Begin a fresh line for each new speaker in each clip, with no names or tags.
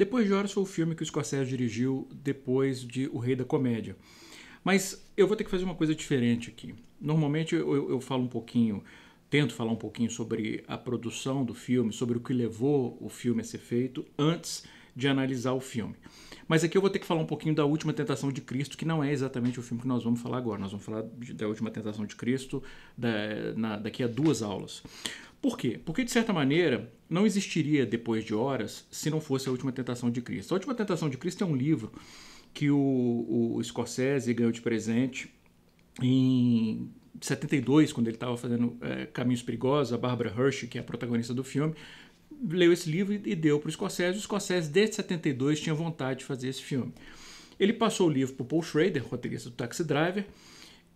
Depois de Horas foi o filme que o Scorsese dirigiu depois de O Rei da Comédia. Mas eu vou ter que fazer uma coisa diferente aqui. Normalmente eu, eu, eu falo um pouquinho, tento falar um pouquinho sobre a produção do filme, sobre o que levou o filme a ser feito antes de analisar o filme. Mas aqui eu vou ter que falar um pouquinho da Última Tentação de Cristo, que não é exatamente o filme que nós vamos falar agora. Nós vamos falar da Última Tentação de Cristo da, na, daqui a duas aulas. Por quê? Porque, de certa maneira, não existiria Depois de Horas se não fosse A Última Tentação de Cristo. A Última Tentação de Cristo é um livro que o, o Scorsese ganhou de presente em 72, quando ele estava fazendo é, Caminhos Perigosos, a Barbara Hershey, que é a protagonista do filme, leu esse livro e deu para o Scorsese. O Scorsese, desde 72, tinha vontade de fazer esse filme. Ele passou o livro para o Paul Schrader, roteirista do Taxi Driver,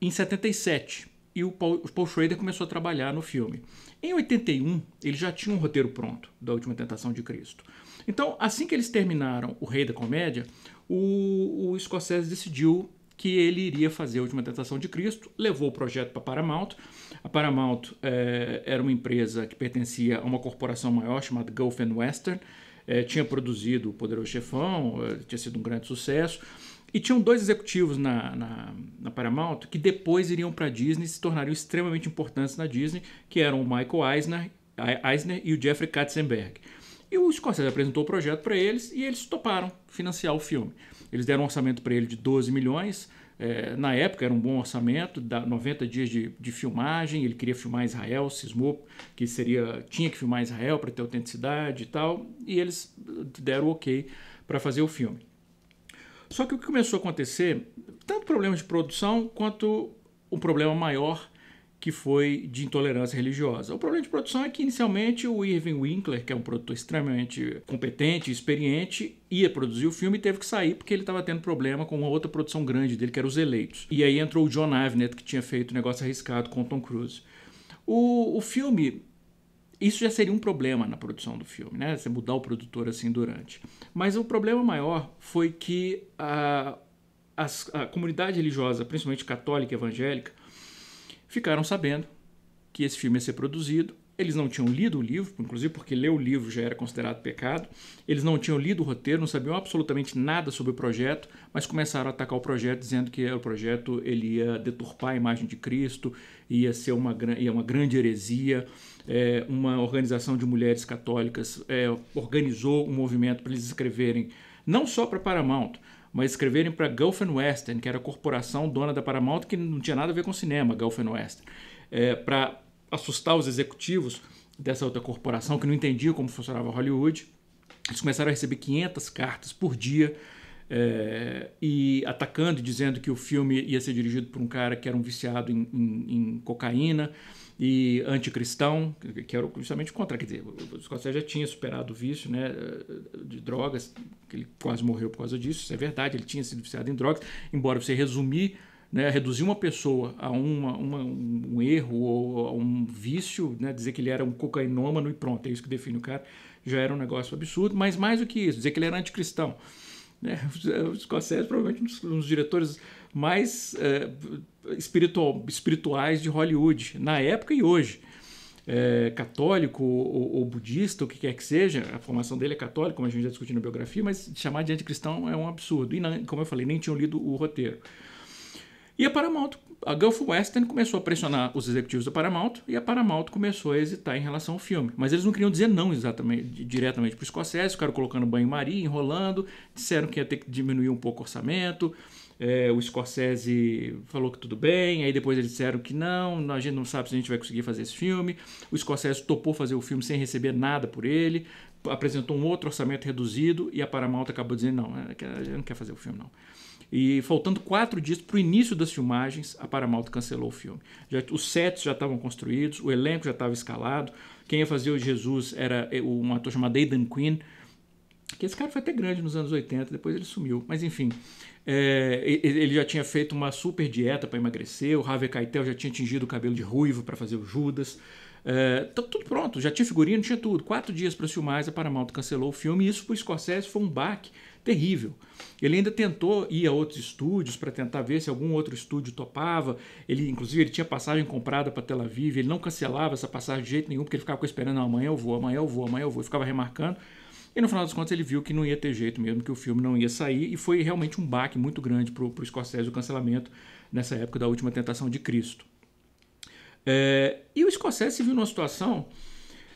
em 77. E o Paul, o Paul Schrader começou a trabalhar no filme. Em 81, ele já tinha um roteiro pronto da Última Tentação de Cristo. Então, assim que eles terminaram O Rei da Comédia, o, o Scorsese decidiu que ele iria fazer a última tentação de Cristo, levou o projeto para Paramount. A Paramount é, era uma empresa que pertencia a uma corporação maior chamada Gulf and Western, é, tinha produzido O Poderoso Chefão, é, tinha sido um grande sucesso. E tinham dois executivos na, na, na Paramount que depois iriam para a Disney e se tornariam extremamente importantes na Disney, que eram o Michael Eisner, Eisner e o Jeffrey Katzenberg. E o Scorsese apresentou o projeto para eles e eles toparam financiar o filme. Eles deram um orçamento para ele de 12 milhões. É, na época era um bom orçamento, 90 dias de, de filmagem, ele queria filmar Israel, cismou que seria tinha que filmar Israel para ter autenticidade e tal, e eles deram o ok para fazer o filme. Só que o que começou a acontecer, tanto problemas de produção quanto um problema maior que foi de intolerância religiosa. O problema de produção é que inicialmente o Irving Winkler, que é um produtor extremamente competente, experiente, ia produzir o filme e teve que sair porque ele estava tendo problema com uma outra produção grande dele, que era Os Eleitos. E aí entrou o John Avnet, que tinha feito um negócio arriscado com o Tom Cruise. O, o filme isso já seria um problema na produção do filme, né? Você mudar o produtor assim durante. Mas o problema maior foi que a, a, a comunidade religiosa, principalmente católica e evangélica, ficaram sabendo que esse filme ia ser produzido. Eles não tinham lido o livro, inclusive porque ler o livro já era considerado pecado. Eles não tinham lido o roteiro, não sabiam absolutamente nada sobre o projeto, mas começaram a atacar o projeto dizendo que o projeto ele ia deturpar a imagem de Cristo, ia ser uma, ia uma grande heresia. É, uma organização de mulheres católicas é, organizou um movimento para eles escreverem não só para Paramount, mas escreverem para Gulf Western, que era a corporação dona da Paramount, que não tinha nada a ver com cinema, Gulf Western, é, para assustar os executivos dessa outra corporação que não entendia como funcionava Hollywood. Eles começaram a receber 500 cartas por dia é, e atacando, dizendo que o filme ia ser dirigido por um cara que era um viciado em, em, em cocaína e anticristão, que era justamente contra. Quer dizer, o Scorsese já tinha superado o vício né, de drogas, que ele quase morreu por causa disso, isso é verdade, ele tinha sido viciado em drogas, embora você resumir, né, reduzir uma pessoa a uma, uma, um erro ou a um vício, né, dizer que ele era um cocainômano e pronto, é isso que define o cara, já era um negócio absurdo, mas mais do que isso, dizer que ele era anticristão. Né, o Scorsese provavelmente um dos diretores mais é, espiritual, espirituais de Hollywood, na época e hoje. É, católico ou, ou, budista, o que quer que seja, a formação dele é católica, como a gente já discutiu na biografia, mas chamar de anticristão é um absurdo. E, não, como eu falei, nem tinham lido o roteiro. E a Paramount, a Gulf Western começou a pressionar os executivos da Paramount e a Paramount começou a hesitar em relação ao filme. Mas eles não queriam dizer não exatamente, diretamente para o Scorsese, ficaram colocando banho-maria, enrolando, disseram que ia ter que diminuir um pouco o orçamento, é, o Scorsese falou que tudo bem, aí depois eles disseram que não, a gente não sabe se a gente vai conseguir fazer esse filme. O Scorsese topou fazer o filme sem receber nada por ele, apresentou um outro orçamento reduzido e a Paramount acabou dizendo: não, é a gente não quer fazer o filme, não. E faltando quatro dias para o início das filmagens, a Paramount cancelou o filme. Já, os sets já estavam construídos, o elenco já estava escalado. Quem ia fazer o Jesus era é, um ator chamado Aidan Quinn, que esse cara foi até grande nos anos 80, depois ele sumiu. Mas enfim, é, ele já tinha feito uma super dieta para emagrecer, o Harvey Keitel já tinha tingido o cabelo de ruivo para fazer o Judas. É, tá tudo pronto, já tinha figurino, tinha tudo. Quatro dias para filmar, a Paramount cancelou o filme e isso para o Scorsese foi um baque terrível. Ele ainda tentou ir a outros estúdios para tentar ver se algum outro estúdio topava. Ele, inclusive, ele tinha passagem comprada para Tel Aviv, ele não cancelava essa passagem de jeito nenhum, porque ele ficava esperando, amanhã eu vou, amanhã eu vou, amanhã eu vou, ficava remarcando. E no final das contas ele viu que não ia ter jeito mesmo, que o filme não ia sair, e foi realmente um baque muito grande para o Scorsese o cancelamento nessa época da última tentação de Cristo. É, e o Scorsese se viu numa situação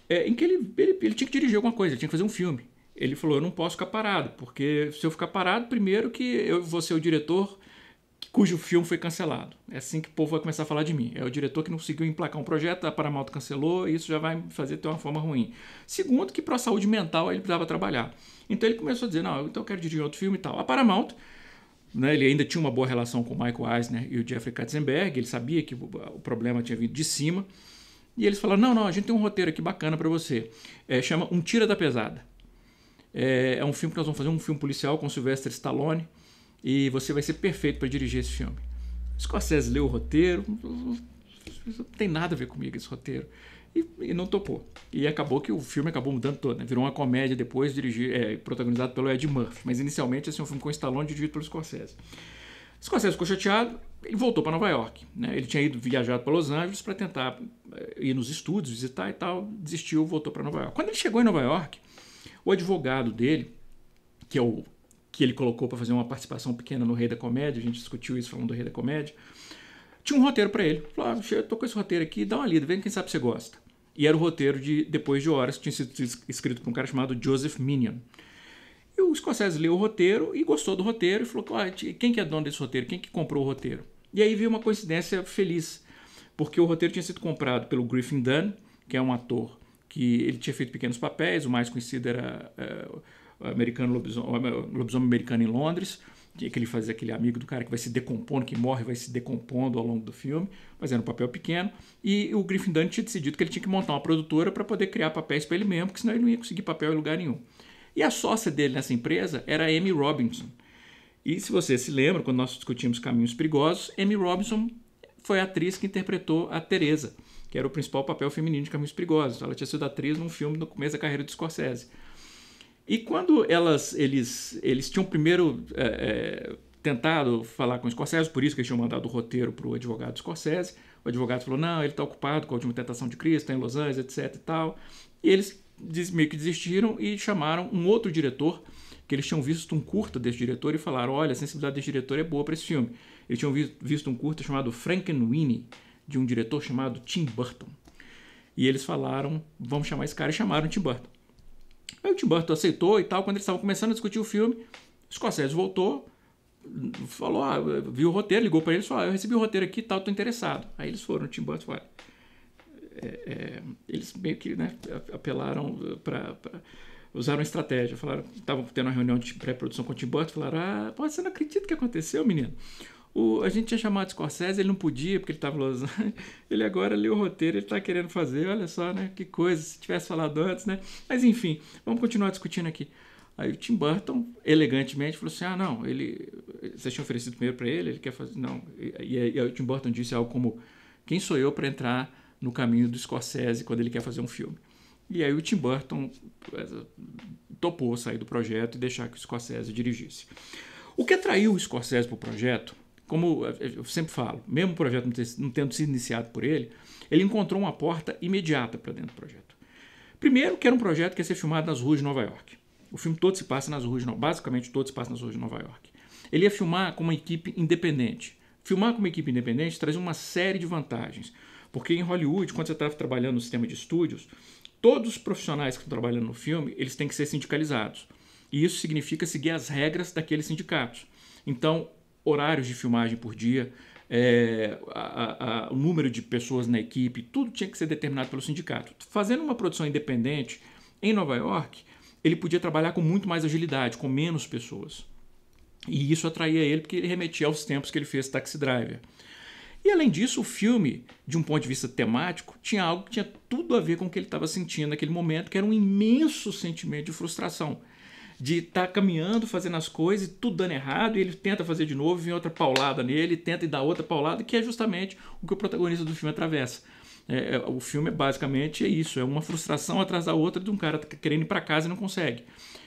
é, em que ele, ele, ele tinha que dirigir alguma coisa, ele tinha que fazer um filme. Ele falou: Eu não posso ficar parado, porque se eu ficar parado, primeiro que eu vou ser o diretor cujo filme foi cancelado. É assim que o povo vai começar a falar de mim. É o diretor que não conseguiu emplacar um projeto, a Paramount cancelou, e isso já vai fazer ter uma forma ruim. Segundo, que para a saúde mental ele precisava trabalhar. Então ele começou a dizer, não, então eu quero dirigir outro filme e tal. A Paramount, né, ele ainda tinha uma boa relação com o Michael Eisner e o Jeffrey Katzenberg, ele sabia que o problema tinha vindo de cima, e eles falaram, não, não, a gente tem um roteiro aqui bacana para você. É, chama Um Tira da Pesada. É, é um filme que nós vamos fazer, um filme policial com Sylvester Stallone, e você vai ser perfeito para dirigir esse filme. Scorsese leu o roteiro, não tem nada a ver comigo esse roteiro. E, e não topou. E acabou que o filme acabou mudando todo, né? Virou uma comédia depois, dirigir, é, protagonizado pelo Ed Murphy. Mas inicialmente esse assim, é um filme com Stallone dirigido pelo Scorsese. Scorsese ficou chateado e voltou para Nova York. Né? Ele tinha ido viajado para Los Angeles para tentar é, ir nos estúdios, visitar e tal. Desistiu, voltou para Nova York. Quando ele chegou em Nova York, o advogado dele, que é o que ele colocou para fazer uma participação pequena no Rei da Comédia, a gente discutiu isso falando do Rei da Comédia. Tinha um roteiro para ele. Falou: ah, tô com esse roteiro aqui, dá uma lida, vê quem sabe você gosta. E era o roteiro de Depois de Horas, que tinha sido escrito por um cara chamado Joseph Minion. E o Scorsese leu o roteiro e gostou do roteiro e falou: ah, quem que é dono desse roteiro? Quem que comprou o roteiro? E aí veio uma coincidência feliz, porque o roteiro tinha sido comprado pelo Griffin Dunn, que é um ator que ele tinha feito pequenos papéis, o mais conhecido era. Uh, americano lobisomem, lobisomem americano em Londres, que ele faz aquele amigo do cara que vai se decompondo, que morre, vai se decompondo ao longo do filme, mas era um papel pequeno. E o Griffin Dunne tinha decidido que ele tinha que montar uma produtora para poder criar papéis para ele mesmo, porque senão ele não ia conseguir papel em lugar nenhum. E a sócia dele nessa empresa era a Amy Robinson. E se você se lembra, quando nós discutimos Caminhos Perigosos, Amy Robinson foi a atriz que interpretou a Teresa, que era o principal papel feminino de Caminhos Perigosos. Ela tinha sido atriz num filme no começo da carreira de Scorsese. E quando elas, eles, eles tinham primeiro é, é, tentado falar com o Scorsese, por isso que eles tinham mandado o roteiro para o advogado Scorsese. O advogado falou: não, ele está ocupado com a última tentação de Cristo, está em Los Angeles, etc. e tal. E eles meio que desistiram e chamaram um outro diretor, que eles tinham visto um curta desse diretor e falaram: olha, a sensibilidade desse diretor é boa para esse filme. Eles tinham visto um curta chamado Frankenweenie, de um diretor chamado Tim Burton. E eles falaram: vamos chamar esse cara e chamaram Tim Burton. Aí o Tim Burton aceitou e tal. Quando eles estavam começando a discutir o filme, o Scorsese voltou, falou, ah, viu o roteiro, ligou para eles e falou, ah, eu recebi o roteiro aqui e tal, tô interessado. Aí eles foram, o Tim Burton falou, é, é, eles meio que né, apelaram para usaram estratégia, falaram, estavam tendo uma reunião de pré-produção com o Tim Burton, falaram, ah, você não acredita o que aconteceu, menino? O, a gente tinha chamado Scorsese, ele não podia porque ele estava em Los Angeles. Ele agora leu o roteiro, ele está querendo fazer. Olha só, né? Que coisa, se tivesse falado antes, né? Mas enfim, vamos continuar discutindo aqui. Aí o Tim Burton, elegantemente, falou assim: Ah, não, ele, vocês tinham oferecido primeiro para ele, ele quer fazer. Não. E, e, e aí o Tim Burton disse algo como: Quem sou eu para entrar no caminho do Scorsese quando ele quer fazer um filme? E aí o Tim Burton eh, topou sair do projeto e deixar que o Scorsese dirigisse. O que atraiu o Scorsese para o projeto como eu sempre falo, mesmo o projeto não, tendo sido iniciado por ele, ele encontrou uma porta imediata para dentro do projeto. Primeiro, que era um projeto que ia ser filmado nas ruas de Nova York. O filme todo se passa nas ruas de Nova basicamente todo se passa nas ruas de Nova York. Ele ia filmar com uma equipe independente. Filmar com uma equipe independente trazia uma série de vantagens. Porque em Hollywood, quando você estava tá trabalhando no sistema de estúdios, todos os profissionais que estão trabalhando no filme, eles têm que ser sindicalizados. E isso significa seguir as regras daqueles sindicatos. Então, horários de filmagem por dia, é, a, a, o número de pessoas na equipe, tudo tinha que ser determinado pelo sindicato. Fazendo uma produção independente em Nova York, ele podia trabalhar com muito mais agilidade, com menos pessoas. E isso atraía ele porque ele remetia aos tempos que ele fez Taxi Driver. E além disso, o filme, de um ponto de vista temático, tinha algo que tinha tudo a ver com o que ele estava sentindo naquele momento, que era um imenso sentimento de frustração de estar tá caminhando, fazendo as coisas e tudo dando errado, e ele tenta fazer de novo, vem outra paulada nele, tenta e dá outra paulada, que é justamente o que o protagonista do filme atravessa. É, é, o filme basicamente é isso, é uma frustração atrás da outra de um cara tá querendo ir para casa e não consegue.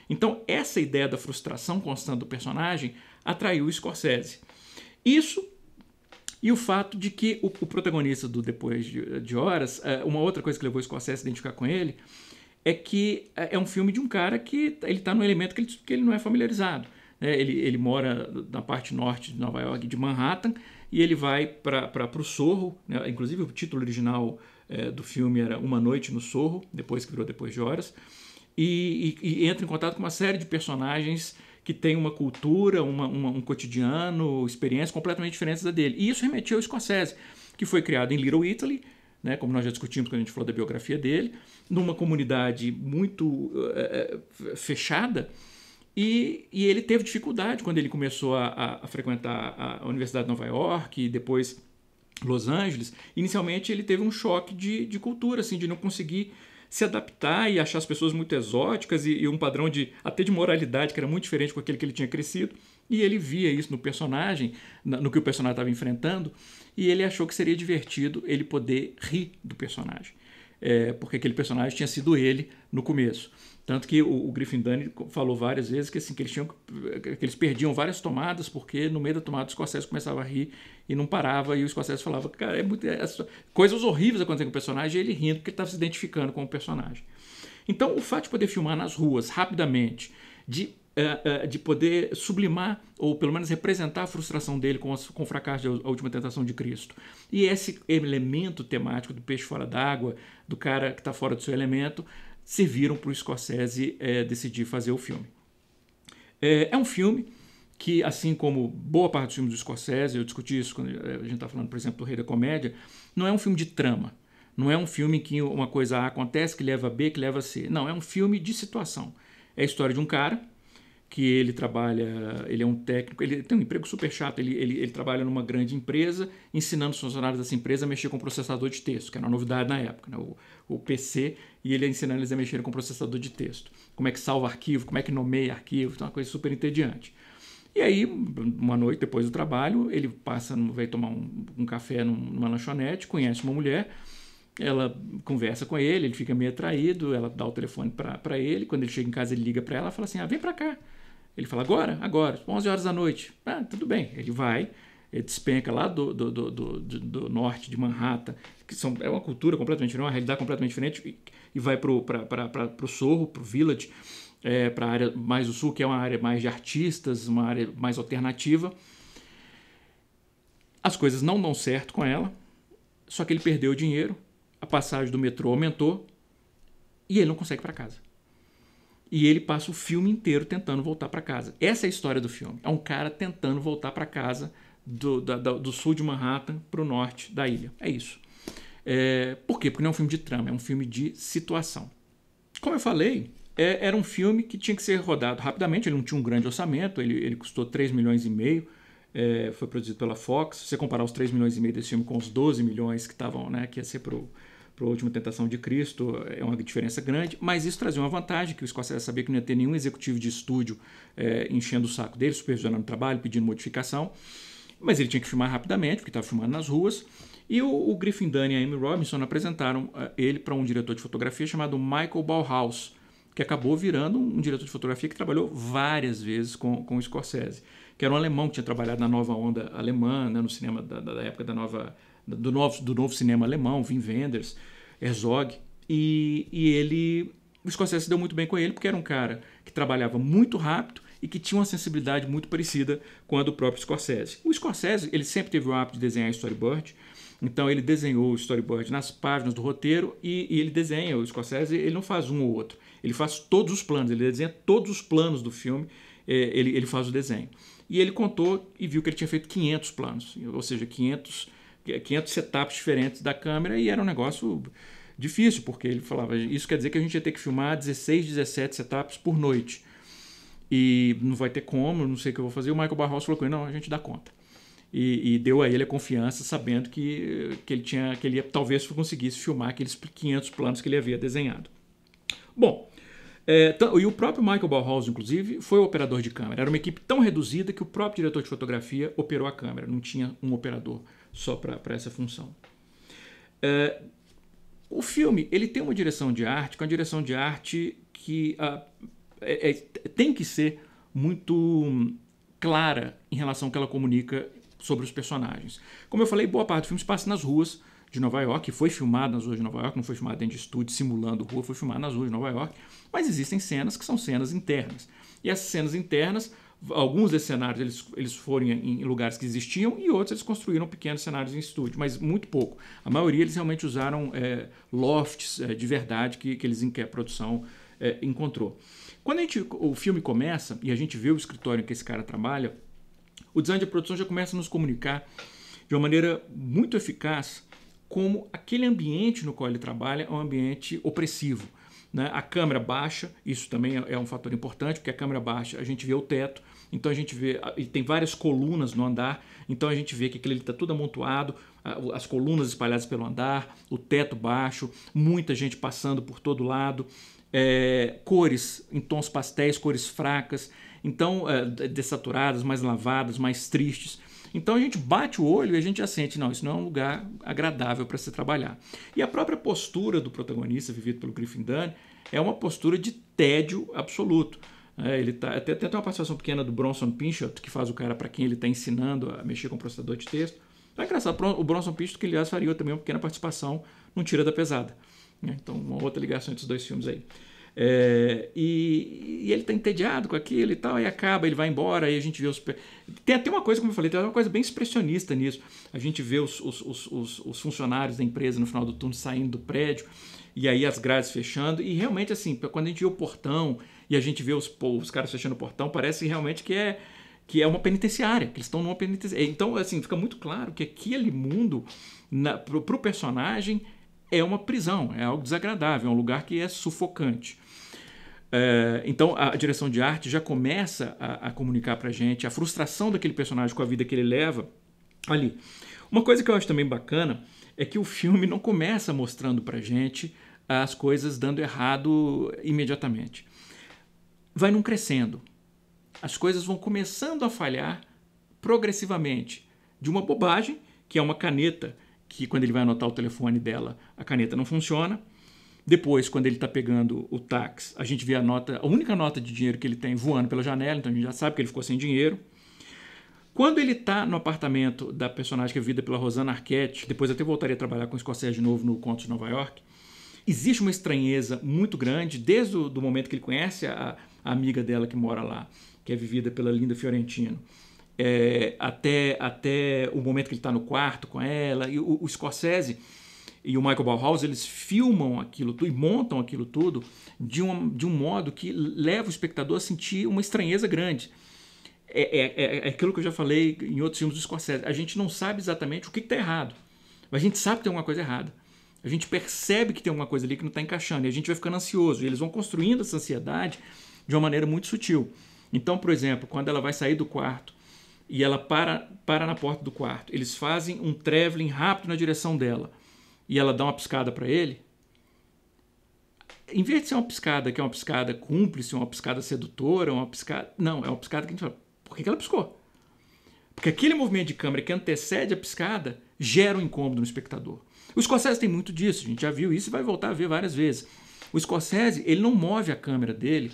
Então, essa ideia da frustração constante do personagem atraiu o Scorsese. Isso e o fato de que o, o protagonista do Depois de, de Horas, é, uma outra coisa que levou o Scorsese a identificar com ele, é que é, é um filme de um cara que tá, ele está num elemento que ele, que ele não é familiarizado. Né? Ele, ele mora na parte norte de Nova York, de Manhattan, e ele vai para o Sorro. Né? Inclusive, o título original é, do filme era Uma Noite no Sorro, depois que virou Depois de Horas, e, e, e entra em contato com uma série de personagens que tem uma cultura, uma, uma, um cotidiano, experiências completamente diferentes da dele. E isso remetia ao Scorsese, que foi criado em Little Italy, né, como nós já discutimos quando a gente falou da biografia dele, numa comunidade muito é, fechada e, e, ele teve dificuldade quando ele começou a, a frequentar a Universidade de Nova York e depois Los Angeles. Inicialmente ele teve um choque de, de cultura, assim, de não conseguir se adaptar e achar as pessoas muito exóticas e, e, um padrão de até de moralidade que era muito diferente com aquele que ele tinha crescido. E ele via isso no personagem, no que o personagem estava enfrentando, e ele achou que seria divertido ele poder rir do personagem é, porque aquele personagem tinha sido ele no começo. Tanto que o, o Griffin Dunne falou várias vezes que, assim, que, eles tinham, que eles perdiam várias tomadas porque no meio da tomada o Scorsese começava a rir e não parava. E o Scorsese falava, cara, é muito, é, é coisas horríveis acontecendo com o personagem e ele rindo porque estava tá se identificando com o personagem. Então, o fato de poder filmar nas ruas rapidamente, de é, é, de poder sublimar ou pelo menos representar a frustração dele com, com o fracasso da última tentação de Cristo. E esse elemento temático do peixe fora d'água, do cara que está fora do seu elemento, serviram para o Scorsese é, decidir fazer o filme. É, um filme que, assim como boa parte dos filmes do Scorsese, eu discuti isso quando a gente está falando, por exemplo, do Rei da Comédia, não é um filme de trama. Não é um filme que uma coisa A acontece, que leva a B, que leva a C. Não, é um filme de situação. É a história de um cara que ele trabalha, ele é um técnico, ele tem um emprego super chato, ele, ele, ele trabalha numa grande empresa, ensinando os funcionários dessa empresa a mexer com processador de texto, que era uma novidade na época, né? o, o PC, e ele é ensinando eles a mexer com processador de texto. Como é que salva arquivo, como é que nomeia arquivo, então é uma coisa super entediante. E aí, uma noite depois do trabalho, ele passa, vai tomar um, um café numa lanchonete, conhece uma mulher, ela conversa com ele, ele fica meio atraído, ela dá o telefone para ele, quando ele chega em casa ele liga para ela e fala assim, ah, vem para cá, ele fala, agora, agora, 11 horas da noite. Ah, tudo bem. Ele vai, ele despenca lá do, do, do, do, do norte de Manhattan, que são, é uma cultura completamente diferente, uma realidade completamente diferente, e, e vai para o Sorro, para o Village, é, para a área mais do sul, que é uma área mais de artistas, uma área mais alternativa. As coisas não dão certo com ela, só que ele perdeu o dinheiro, a passagem do metrô aumentou e ele não consegue para casa e ele passa o filme inteiro tentando voltar para casa. Essa é a história do filme. É um cara tentando voltar para casa do, da, do sul de Manhattan para o norte da ilha. É isso. É, por quê? Porque não é um filme de trama, é um filme de situação. Como eu falei, é, era um filme que tinha que ser rodado rapidamente, ele não tinha um grande orçamento, ele, ele custou 3 milhões e meio, é, foi produzido pela Fox. Se você comparar os 3 milhões e meio desse filme com os 12 milhões que estavam, né, que ia ser pro, para a última tentação de Cristo, é uma diferença grande, mas isso trazia uma vantagem, que o Scorsese sabia que não ia ter nenhum executivo de estúdio é, enchendo o saco dele, supervisionando o trabalho, pedindo modificação, mas ele tinha que filmar rapidamente, porque estava filmando nas ruas, e o, o Griffin Dunn e a Amy Robinson apresentaram é, ele para um diretor de fotografia chamado Michael Bauhaus, que acabou virando um diretor de fotografia que trabalhou várias vezes com, com o Scorsese, que era um alemão que tinha trabalhado na nova onda alemã, né, no cinema da, da época da nova do novo, do novo cinema alemão, Wim Wenders, Herzog, e, e ele, o Scorsese deu muito bem com ele, porque era um cara que trabalhava muito rápido e que tinha uma sensibilidade muito parecida com a do próprio Scorsese. O Scorsese, ele sempre teve o hábito de desenhar storyboard, então ele desenhou o storyboard nas páginas do roteiro e, e, ele desenha. O Scorsese ele não faz um ou outro, ele faz todos os planos, ele desenha todos os planos do filme, é, ele, ele faz o desenho. E ele contou e viu que ele tinha feito 500 planos, ou seja, 500 500 é, setups diferentes da câmera e era um negócio difícil, porque ele falava, isso quer dizer que a gente ia ter que filmar 16, 17 setups por noite. E não vai ter como, não sei o que eu vou fazer. O Michael Barros falou com ele, não, a gente dá conta. E, e, deu a ele a confiança, sabendo que, que ele tinha que ele ia, talvez conseguisse filmar aqueles 500 planos que ele havia desenhado. Bom, é, e o próprio Michael Bauhaus, inclusive, foi o operador de câmera. Era uma equipe tão reduzida que o próprio diretor de fotografia operou a câmera, não tinha um operador só para essa função. Eh, o filme ele tem uma direção de arte, com é a direção de arte que ah, é, é, tem que ser muito hum, clara em relação ao que ela comunica sobre os personagens. Como eu falei, boa parte do filme se passa nas ruas de Nova York, foi filmado nas ruas de Nova York, não foi filmado dentro de estúdio simulando rua, foi filmado nas ruas de Nova York, mas existem cenas que são cenas internas. E essas cenas internas alguns desses cenários eles, eles foram em, lugares que existiam e outros eles construíram pequenos cenários em estúdio, mas muito pouco. A maioria eles realmente usaram é, lofts é, de verdade que, que, eles, que a produção é, encontrou. Quando a gente, o filme começa e a gente vê o escritório em que esse cara trabalha, o design de produção já começa a nos comunicar de uma maneira muito eficaz como aquele ambiente no qual ele trabalha é um ambiente opressivo. Né? A câmera baixa, isso também é, é um fator importante, porque a câmera baixa a gente vê o teto, então a gente vê, e tem várias colunas no andar, então a gente vê que aquilo está tudo amontoado, as colunas espalhadas pelo andar, o teto baixo, muita gente passando por todo lado, é, cores em tons pastéis, cores fracas, então é, dessaturadas, mais lavadas, mais tristes. Então a gente bate o olho e a gente já sente, não, isso não é um lugar agradável para se trabalhar. E a própria postura do protagonista, vivido pelo Griffin Dunne, é uma postura de tédio absoluto. É, ele tá, até, até tem uma participação pequena do Bronson Pinchot, que faz o cara para quem ele está ensinando a mexer com o processador de texto. é engraçado, o Bronson Pinchot, que aliás faria também uma pequena participação no Tira da Pesada. Né? Então, uma outra ligação entre os dois filmes aí. É, e, e, ele está entediado com aquilo e tal, aí acaba, ele vai embora, aí a gente vê os. Tem até uma coisa, como eu falei, tem uma coisa bem expressionista nisso. A gente vê os, os, os, os funcionários da empresa no final do turno saindo do prédio, e aí as grades fechando, e realmente, assim, quando a gente vê o portão e a gente vê os, pô, os caras fechando o portão, parece realmente que é que é uma penitenciária, que eles estão numa penitenciária. É, então, assim, fica muito claro que aquele mundo, na, pro, pro personagem, é uma prisão, é algo desagradável, é um lugar que é sufocante. É, então a direção de arte já começa a, a comunicar para gente a frustração daquele personagem com a vida que ele leva ali. Uma coisa que eu acho também bacana é que o filme não começa mostrando para gente as coisas dando errado imediatamente vai num crescendo. As coisas vão começando a falhar progressivamente. De uma bobagem, que é uma caneta, que quando ele vai anotar o telefone dela, a caneta não funciona. Depois, quando ele está pegando o táxi, a gente vê a nota, a única nota de dinheiro que ele tem voando pela janela, então a gente já sabe que ele ficou sem dinheiro. Quando ele está no apartamento da personagem que é vivida pela Rosana Arquette, depois até voltaria a trabalhar com o Scorsese de novo no Conto de Nova York, existe uma estranheza muito grande desde o do momento que ele conhece a, a amiga dela que mora lá, que é vivida pela Linda Fiorentino. É, até, até o momento que ele está no quarto com ela, e o, o Scorsese e o Michael Bauhaus, eles filmam aquilo tudo e montam aquilo tudo de um, de um modo que leva o espectador a sentir uma estranheza grande. É, é, é, é aquilo que eu já falei em outros filmes do Scorsese. A gente não sabe exatamente o que está errado, mas a gente sabe que tem alguma coisa errada. A gente percebe que tem alguma coisa ali que não está encaixando e a gente vai ficando ansioso. E eles vão construindo essa ansiedade de uma maneira muito sutil. Então, por exemplo, quando ela vai sair do quarto e ela para, para na porta do quarto, eles fazem um traveling rápido na direção dela e ela dá uma piscada para ele. Em vez de ser uma piscada que é uma piscada cúmplice, uma piscada sedutora, uma piscada. Não, é uma piscada que a gente fala: por que, ela piscou? Porque aquele movimento de câmera que antecede a piscada gera um incômodo no espectador. O Scorsese tem muito disso, a gente já viu isso e vai voltar a ver várias vezes. O Scorsese, ele não move a câmera dele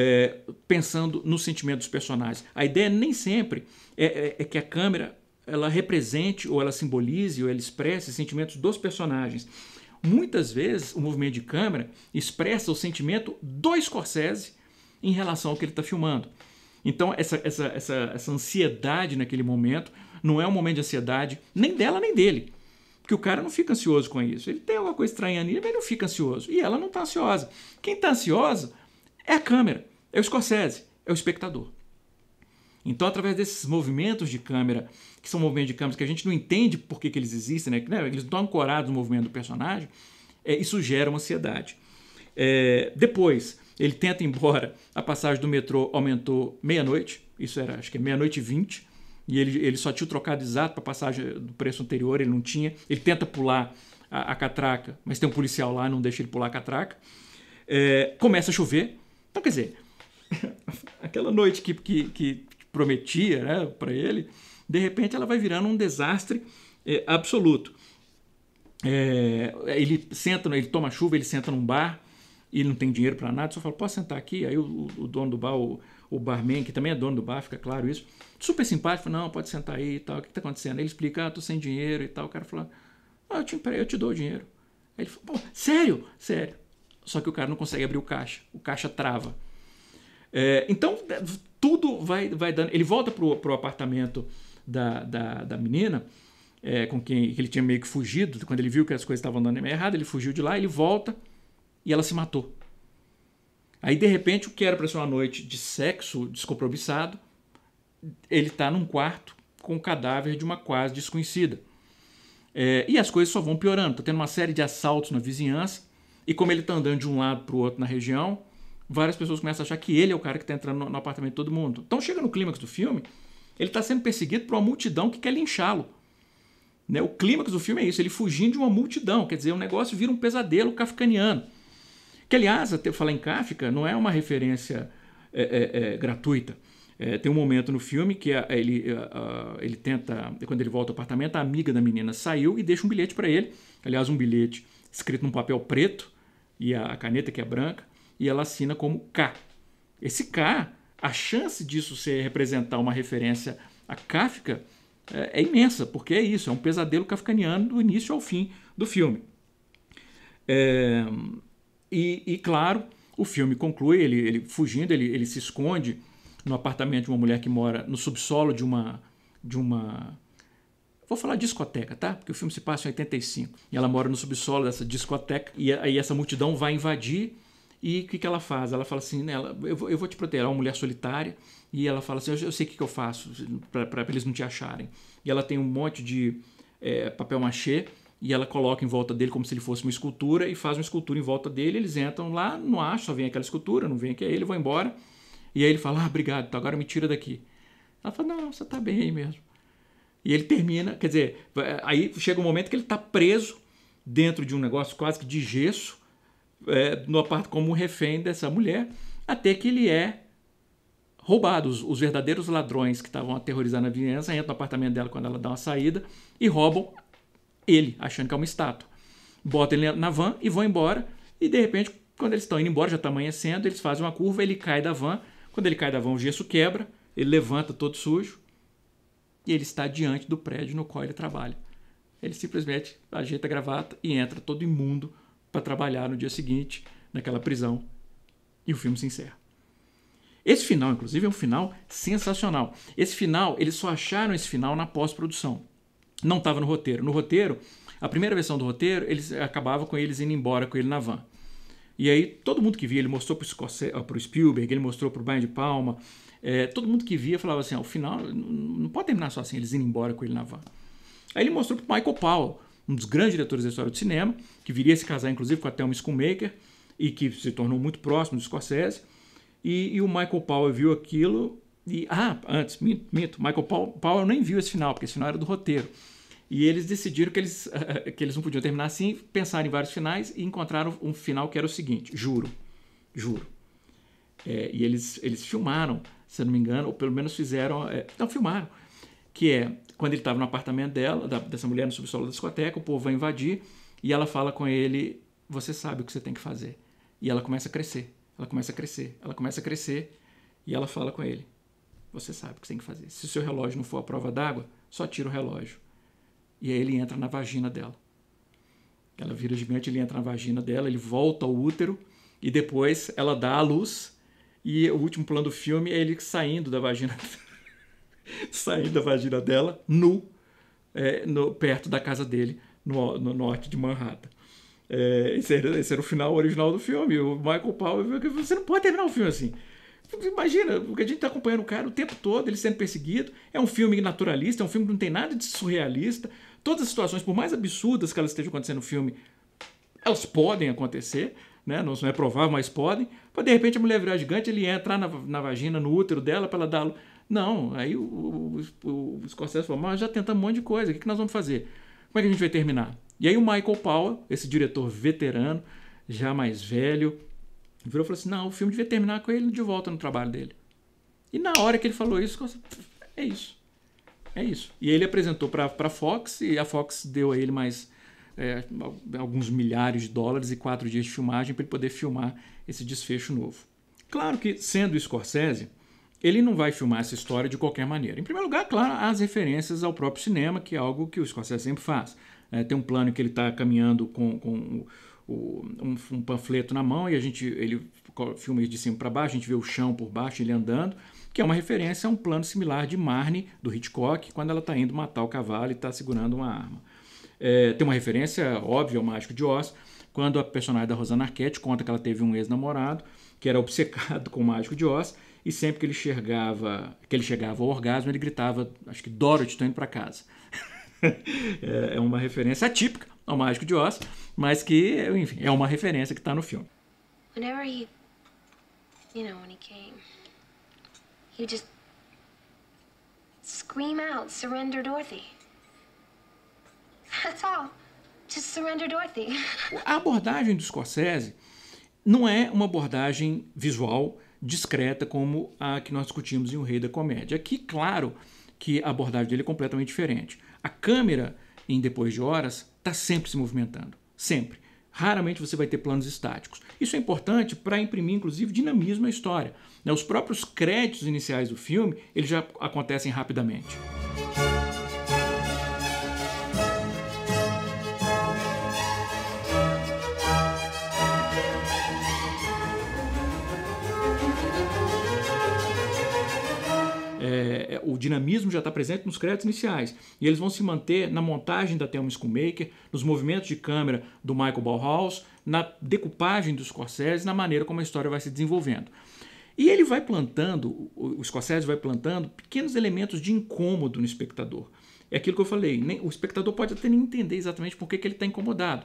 é, pensando no sentimento dos personagens. A ideia nem sempre é, é, é, que a câmera ela represente ou ela simbolize ou ela expresse sentimentos dos personagens. Muitas vezes o movimento de câmera expressa o sentimento do Scorsese em relação ao que ele está filmando. Então essa, essa, essa, essa ansiedade naquele momento não é um momento de ansiedade nem dela nem dele. Porque o cara não fica ansioso com isso. Ele tem alguma coisa estranha ali, mas ele não fica ansioso. E ela não está ansiosa. Quem está ansiosa é a câmera, é o Scorsese, é o espectador. Então, através desses movimentos de câmera, que são movimentos de câmera que a gente não entende por que, que eles existem, né? né eles estão ancorados no movimento do personagem, é, isso gera uma ansiedade. É, depois, ele tenta ir embora, a passagem do metrô aumentou meia-noite, isso era, acho que é meia-noite e vinte, e ele, ele só tinha o trocado exato para a passagem do preço anterior, ele não tinha. Ele tenta pular a, a catraca, mas tem um policial lá, não deixa ele pular a catraca. É, começa a chover, então, quer dizer, aquela noite que, que, que prometia né, para ele, de repente ela vai virando um desastre é, absoluto. É, ele senta, ele toma chuva, ele senta num bar e não tem dinheiro para nada, só fala, posso sentar aqui? Aí o, o dono do bar, o, o, barman, que também é dono do bar, fica claro isso, super simpático, não, pode sentar aí e tal, o que está acontecendo? ele explica, ah, tô sem dinheiro e tal, o cara fala, ah, eu te, peraí, eu te dou o dinheiro. Aí ele fala, sério? Sério só que o cara não consegue abrir o caixa, o caixa trava. É, então, é, tudo vai, vai dando. Ele volta pro, pro apartamento da, da, da menina, é, com quem ele tinha meio que fugido, quando ele viu que as coisas estavam andando meio errado, ele fugiu de lá, ele volta e ela se matou. Aí, de repente, o que era para ser uma noite de sexo descompromissado, ele tá num quarto com o cadáver de uma quase desconhecida. É, e as coisas só vão piorando. Tá tendo uma série de assaltos na vizinhança. E como ele está andando de um lado para o outro na região, várias pessoas começam a achar que ele é o cara que está entrando no, no, apartamento de todo mundo. Então chega no clímax do filme, ele está sendo perseguido por uma multidão que quer linchá-lo. Né? O clímax do filme é isso, ele fugindo de uma multidão. Quer dizer, o negócio vira um pesadelo kafkaniano. Que, aliás, até falar em Kafka, não é uma referência é, é, é, gratuita. É, tem um momento no filme que a, é, ele, a, é, a, ele tenta, quando ele volta ao apartamento, a amiga da menina saiu e deixa um bilhete para ele. Aliás, um bilhete escrito num papel preto, e a, caneta que é branca, e ela assina como K. Esse K, a chance disso ser representar uma referência a Kafka é, é imensa, porque é isso, é um pesadelo kafkaniano do início ao fim do filme. É, e, e, claro, o filme conclui, ele, ele fugindo, ele, ele se esconde no apartamento de uma mulher que mora no subsolo de uma, de uma Vou falar discoteca, tá? Porque o filme se passa em 85. E ela mora no subsolo dessa discoteca e aí essa multidão vai invadir. E o que, que ela faz? Ela fala assim, né, ela, eu, vou, eu vou te proteger, ela é uma mulher solitária, e ela fala assim, eu, eu sei o que, que eu faço para eles não te acharem. E ela tem um monte de é, papel machê, e ela coloca em volta dele como se ele fosse uma escultura e faz uma escultura em volta dele. Eles entram lá, não acham, só vem aquela escultura, não vem que é ele, vão embora. E aí ele fala: Ah, obrigado, então agora me tira daqui. Ela fala: Não, você tá bem aí mesmo. E ele termina, quer dizer, aí chega um momento que ele está preso dentro de um negócio quase que de gesso, é, no aparto como um refém dessa mulher, até que ele é roubado. Os, os verdadeiros ladrões que estavam aterrorizando a vizinhança entram no apartamento dela quando ela dá uma saída e roubam ele, achando que é uma estátua. Botam ele na van e vão embora. E de repente, quando eles estão indo embora, já está amanhecendo, eles fazem uma curva, ele cai da van. Quando ele cai da van, o gesso quebra, ele levanta todo sujo e ele está diante do prédio no qual ele trabalha. Ele simplesmente ajeita a gravata e entra todo imundo para trabalhar no dia seguinte naquela prisão. E o filme se encerra. Esse final, inclusive, é um final sensacional. Esse final, eles só acharam esse final na pós-produção. Não estava no roteiro. No roteiro, a primeira versão do roteiro, eles acabava com eles indo embora com ele na van. E aí todo mundo que via, ele mostrou para o ah, Spielberg, ele mostrou para o Brian de Palma, é, todo mundo que via falava assim: ao ah, final, não pode terminar só assim, eles indo embora com ele na van. Aí ele mostrou para Michael Powell, um dos grandes diretores da história do cinema, que viria a se casar inclusive com a Thelma Schoonmaker e que se tornou muito próximo do Scorsese. E, e o Michael Powell viu aquilo e, ah, antes, mito, mito Michael Powell, Powell nem viu esse final, porque esse final era do roteiro. E eles decidiram que eles, que eles não podiam terminar assim, pensaram em vários finais e encontraram um final que era o seguinte: juro, juro. É, e eles, eles filmaram se não me engano, ou pelo menos fizeram, é, não, filmaram, que é quando ele estava no apartamento dela, da, dessa mulher no subsolo da discoteca, o povo vai invadir e ela fala com ele: Você sabe o que você tem que fazer. E ela começa a crescer, ela começa a crescer, ela começa a crescer e ela fala com ele: Você sabe o que você tem que fazer. Se o seu relógio não for a prova d'água, só tira o relógio. E aí ele entra na vagina dela. Ela vira gigante, ele entra na vagina dela, ele volta ao útero e depois ela dá à luz e o último plano do filme é ele saindo da vagina saindo da vagina dela, nu, é, no, perto da casa dele, no, no norte de Manhattan. É, esse, era, esse, era, o final original do filme. O Michael Powell você não pode terminar um filme assim. Imagina, porque a gente está acompanhando o cara o tempo todo, ele sendo perseguido. É um filme naturalista, é um filme que não tem nada de surrealista. Todas as situações, por mais absurdas que elas estejam acontecendo no filme, elas podem acontecer né? não, é provável, mas podem, mas de repente a mulher virar gigante, ele entra na, na vagina, no útero dela, para ela dar. Não, aí o, o, o, o Scorsese falou, mas já tenta um monte de coisa, o que, que nós vamos fazer? Como é que a gente vai terminar? E aí o Michael Powell, esse diretor veterano, já mais velho, virou e falou assim: não, o filme devia terminar com ele de volta no trabalho dele. E na hora que ele falou isso, é isso. É isso. E ele apresentou para a Fox e a Fox deu a ele mais é, alguns milhares de dólares e quatro dias de filmagem para ele poder filmar esse desfecho novo. Claro que, sendo Scorsese, ele não vai filmar essa história de qualquer maneira. Em primeiro lugar, claro, as referências ao próprio cinema, que é algo que o Scorsese sempre faz. É, tem um plano que ele está caminhando com, com o, um, um, panfleto na mão e a gente ele filma de cima para baixo, a gente vê o chão por baixo, ele andando, que é uma referência a um plano similar de Marne, do Hitchcock, quando ela está indo matar o cavalo e está segurando uma arma. É, tem uma referência óbvia ao Mágico de Oz, quando a personagem da Rosana Arquette conta que ela teve um ex-namorado que era obcecado com o Mágico de Oz e sempre que ele chegava, que ele chegava ao orgasmo, ele gritava, acho que Dorothy, está indo para casa. É, é uma referência atípica ao Mágico de Oz, mas que, enfim, é uma referência que está no filme. Whenever he, you know, when he came, he just scream out, surrender Dorothy. That's all. Just surrender Dorothy. A abordagem do Scorsese não é uma abordagem visual discreta como a que nós discutimos em O Rei da Comédia. Aqui, claro, que a abordagem dele é completamente diferente. A câmera, em Depois de Horas, está sempre se movimentando. Sempre. Raramente você vai ter planos estáticos. Isso é importante para imprimir, inclusive, dinamismo à história. Né, os próprios créditos iniciais do filme eles já acontecem rapidamente. É, é, o dinamismo já está presente nos créditos iniciais. E eles vão se manter na montagem da Thelma Schoonmaker, nos movimentos de câmera do Michael Bauhaus, na decupagem dos Scorsese, na maneira como a história vai se desenvolvendo. E ele vai plantando, o Scorsese vai plantando pequenos elementos de incômodo no espectador. É aquilo que eu falei, nem, o espectador pode até nem entender exatamente por que, que ele está incomodado.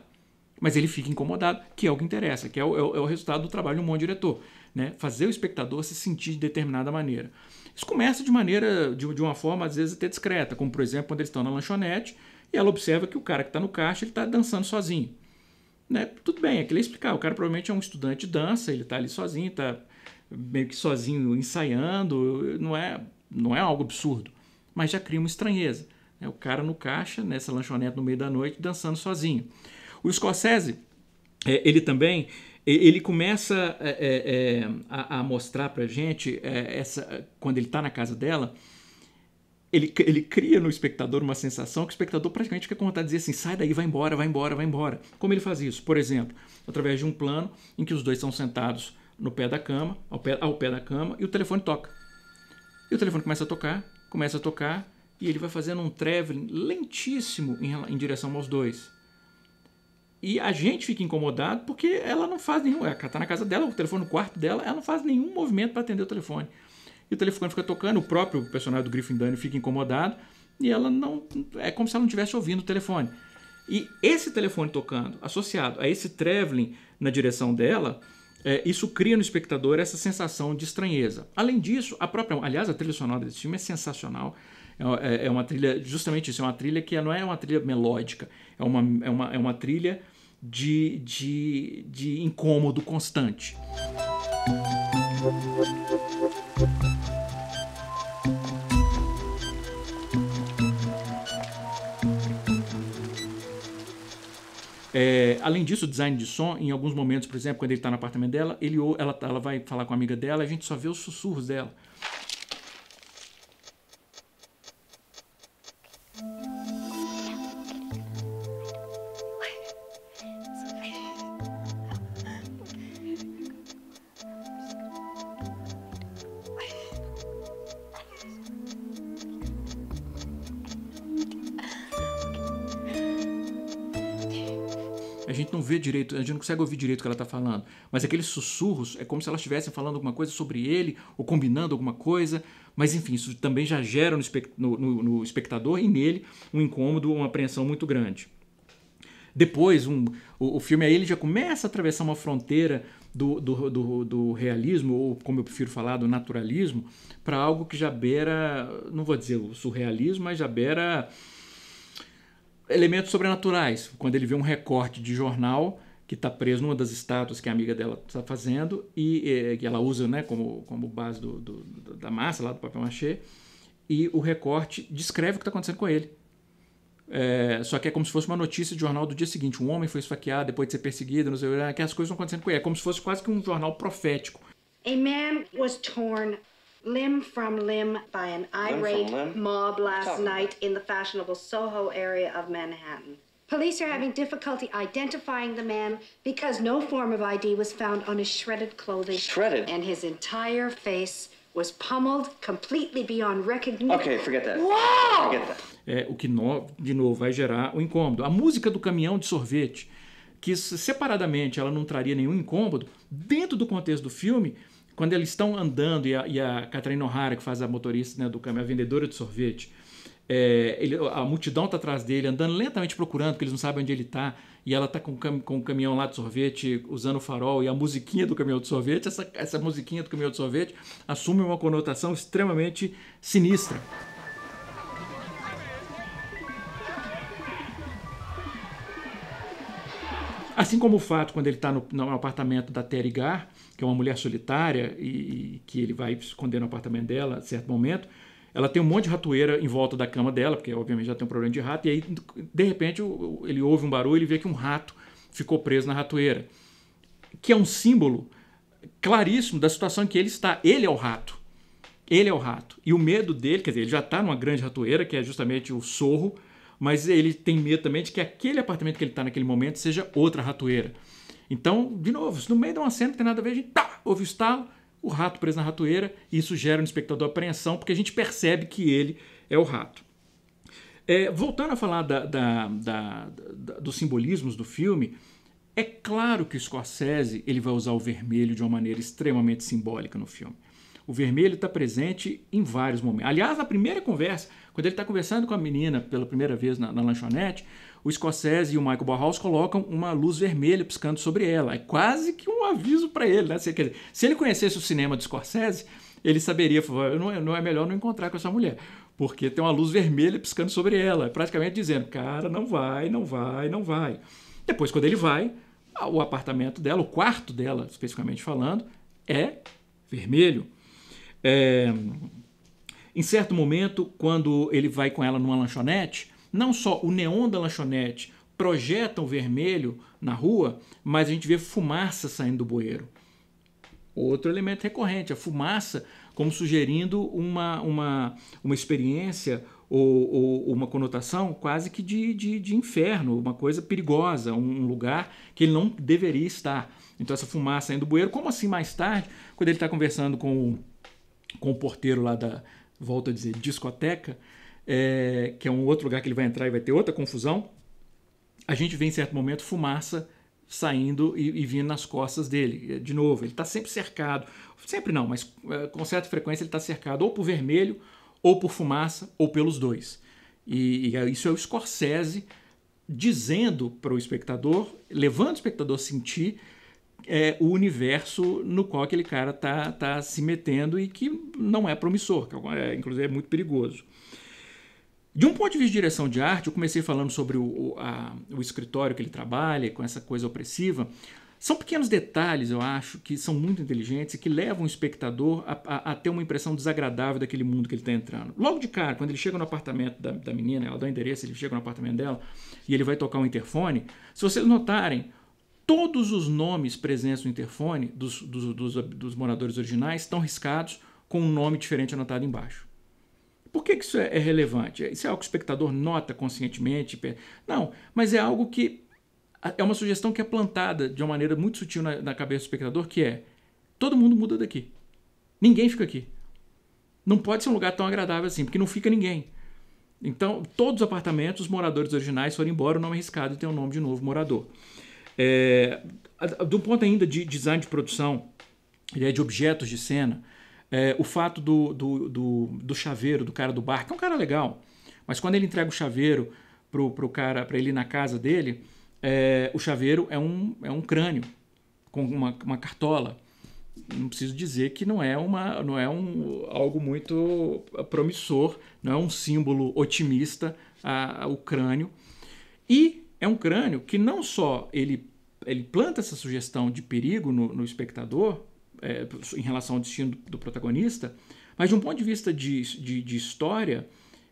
Mas ele fica incomodado, que é o que interessa, que é, é o, é o resultado do trabalho de um bom diretor. Né? Fazer o espectador se sentir de determinada maneira. Isso começa de maneira, de, de uma forma às vezes até discreta, como por exemplo quando eles estão na lanchonete e ela observa que o cara que está no caixa ele está dançando sozinho. Né? Tudo bem, é que ele explicar. O cara provavelmente é um estudante de dança, ele está ali sozinho, está meio que sozinho ensaiando, não é, não é algo absurdo, mas já cria uma estranheza. Né? O cara no caixa, nessa lanchonete no meio da noite, dançando sozinho. O Scorsese, é, ele também ele começa é, é, é, a, a, mostrar gente, é, essa, quando ele está na casa dela, ele, ele cria no espectador uma sensação que o espectador praticamente fica com vontade de dizer assim: sai daí, vai embora, vai embora, vai embora. Como ele faz isso? Por exemplo, através de um plano em que os dois estão sentados no pé da cama, ao pé, ao pé da cama, e o telefone toca. E o telefone começa a tocar, começa a tocar, e ele vai fazendo um traveling lentíssimo em, em direção aos dois. E a gente fica incomodado porque ela não faz nenhum. Ela tá na casa dela, o telefone no quarto dela, ela não faz nenhum movimento para atender o telefone. E o telefone fica tocando, o próprio personagem do Griffin Dunne fica incomodado e ela não. É como se ela não estivesse ouvindo o telefone. E esse telefone tocando, associado a esse traveling na direção dela, é, isso cria no espectador essa sensação de estranheza. Além disso, a própria. Aliás, a trilha sonora desse filme é sensacional. É, é, é uma trilha, justamente isso, é uma trilha que não é uma trilha melódica, é uma, é uma, é uma trilha de, de, de incômodo constante. É, além disso, o design de som, em alguns momentos, por exemplo, quando ele está no apartamento dela, ele, ela, ela vai falar com a amiga dela, a gente só vê os sussurros dela. direito, a gente não consegue ouvir direito o que ela está falando, mas aqueles sussurros é como se elas estivessem falando alguma coisa sobre ele ou combinando alguma coisa, mas enfim, isso também já gera no, no, no espectador e nele um incômodo, uma apreensão muito grande. Depois, um, o, o, filme aí ele já começa a atravessar uma fronteira do, do, do, do realismo, ou como eu prefiro falar, do naturalismo, para algo que já beira, não vou dizer o surrealismo, mas já beira elementos sobrenaturais. Quando ele vê um recorte de jornal que está preso numa das estátuas que a amiga dela está fazendo e é, que ela usa né, como, como base do, do, da massa lá do papel machê e o recorte descreve o que está acontecendo com ele. É, só que é como se fosse uma notícia de jornal do dia seguinte. Um homem foi esfaqueado depois de ser perseguido, não sei o que, as coisas estão acontecendo com ele. É como se fosse quase que um jornal profético. A man was torn limb from limb by an irate limb limb? mob last night in the fashionable Soho area of Manhattan. Police are having difficulty identifying the man because no form of ID was found on his shredded clothing. Shredded? And his entire face was pummeled completely beyond recognition. Okay, forget that. Wow! Forget that. É, o que, no, de novo, vai gerar o um incômodo. A música do caminhão de sorvete, que separadamente ela não traria nenhum incômodo, dentro do contexto do filme, quando eles estão andando e a, e a Catherine O'Hara, que faz a motorista né, do caminhão, a vendedora de sorvete, é, ele, a multidão está atrás dele, andando lentamente procurando, porque eles não sabem onde ele está. E ela está com, com o caminhão lá de sorvete, usando o farol e a musiquinha do caminhão de sorvete. Essa, essa musiquinha do caminhão de sorvete assume uma conotação extremamente sinistra. Assim como o fato quando ele está no, no, apartamento da Terry Gar, que é uma mulher solitária e, e que ele vai esconder no apartamento dela a certo momento, ela tem um monte de ratoeira em volta da cama dela, porque obviamente já tem um problema de rato, e aí, de repente, ele ouve um barulho e ele vê que um rato ficou preso na ratoeira. Que é um símbolo claríssimo da situação em que ele está. Ele é o rato. Ele é o rato. E o medo dele, quer dizer, ele já está numa grande ratoeira, que é justamente o sorro, mas ele tem medo também de que aquele apartamento que ele está naquele momento seja outra ratoeira. Então, de novo, no meio de uma cena que tem nada a ver, a gente tá, ouve o estalo, o rato preso na ratoeira, e isso gera no espectador apreensão, porque a gente percebe que ele é o rato. É, voltando a falar da, da, da, dos simbolismos do filme, é claro que o Scorsese ele vai usar o vermelho de uma maneira extremamente simbólica no filme. O vermelho está presente em vários momentos. Aliás, na primeira conversa, quando ele está conversando com a menina pela primeira vez na, na lanchonete, o Scorsese e o Michael Bauhaus colocam uma luz vermelha piscando sobre ela. É quase que um aviso para ele. Né? Se, quer dizer, se ele conhecesse o cinema de Scorsese, ele saberia, não, é, não é melhor não encontrar com essa mulher, porque tem uma luz vermelha piscando sobre ela, praticamente dizendo, cara, não vai, não vai, não vai. Depois, quando ele vai, o apartamento dela, o quarto dela, especificamente falando, é vermelho. É... Em certo momento, quando ele vai com ela numa lanchonete, não só o neon da lanchonete projeta o vermelho na rua, mas a gente vê fumaça saindo do bueiro. Outro elemento recorrente, a fumaça como sugerindo uma, uma, uma experiência ou, ou uma conotação quase que de, de, de, inferno, uma coisa perigosa, um lugar que ele não deveria estar. Então essa fumaça saindo do bueiro, como assim mais tarde, quando ele está conversando com, com o porteiro lá da, volta a dizer, discoteca, é, que é um outro lugar que ele vai entrar e vai ter outra confusão, a gente vê em certo momento fumaça saindo e, e vindo nas costas dele. É, de novo, ele está sempre cercado, sempre não, mas é, com certa frequência ele está cercado ou por vermelho, ou por fumaça, ou pelos dois. E, e é, isso é o Scorsese dizendo para o espectador, levando o espectador a sentir é, o universo no qual aquele cara está tá se metendo e que não é promissor, que é, inclusive é muito perigoso. De um ponto de vista de direção de arte, eu comecei falando sobre o, a, o escritório que ele trabalha, com essa coisa opressiva. São pequenos detalhes, eu acho, que são muito inteligentes e que levam o espectador a, a, a ter uma impressão desagradável daquele mundo que ele está entrando. Logo de cara, quando ele chega no apartamento da, da menina, ela dá o endereço, ele chega no apartamento dela e ele vai tocar o um interfone. Se vocês notarem, todos os nomes presentes no interfone dos, dos, dos, dos moradores originais estão riscados com um nome diferente anotado embaixo. Por que, isso é, é relevante? É, isso é algo que o espectador nota conscientemente? Não, mas é algo que é uma sugestão que é plantada de uma maneira muito sutil na, cabeça do espectador, que é todo mundo muda daqui. Ninguém fica aqui. Não pode ser um lugar tão agradável assim, porque não fica ninguém. Então, todos os apartamentos, os moradores originais foram embora, o nome é arriscado tem o nome de novo morador. É, do ponto ainda de design de produção, é de objetos de cena, é, o fato do, do, do, do, chaveiro, do cara do bar, que é um cara legal, mas quando ele entrega o chaveiro pro, pro cara, para ele ir na casa dele, é, o chaveiro é um, é um crânio com uma, uma cartola. Não preciso dizer que não é, uma, não é um, algo muito promissor, não é um símbolo otimista a, a, o crânio. E é um crânio que não só ele, ele planta essa sugestão de perigo no, no espectador, é, em relação ao destino do, do, protagonista, mas de um ponto de vista de, de, de história,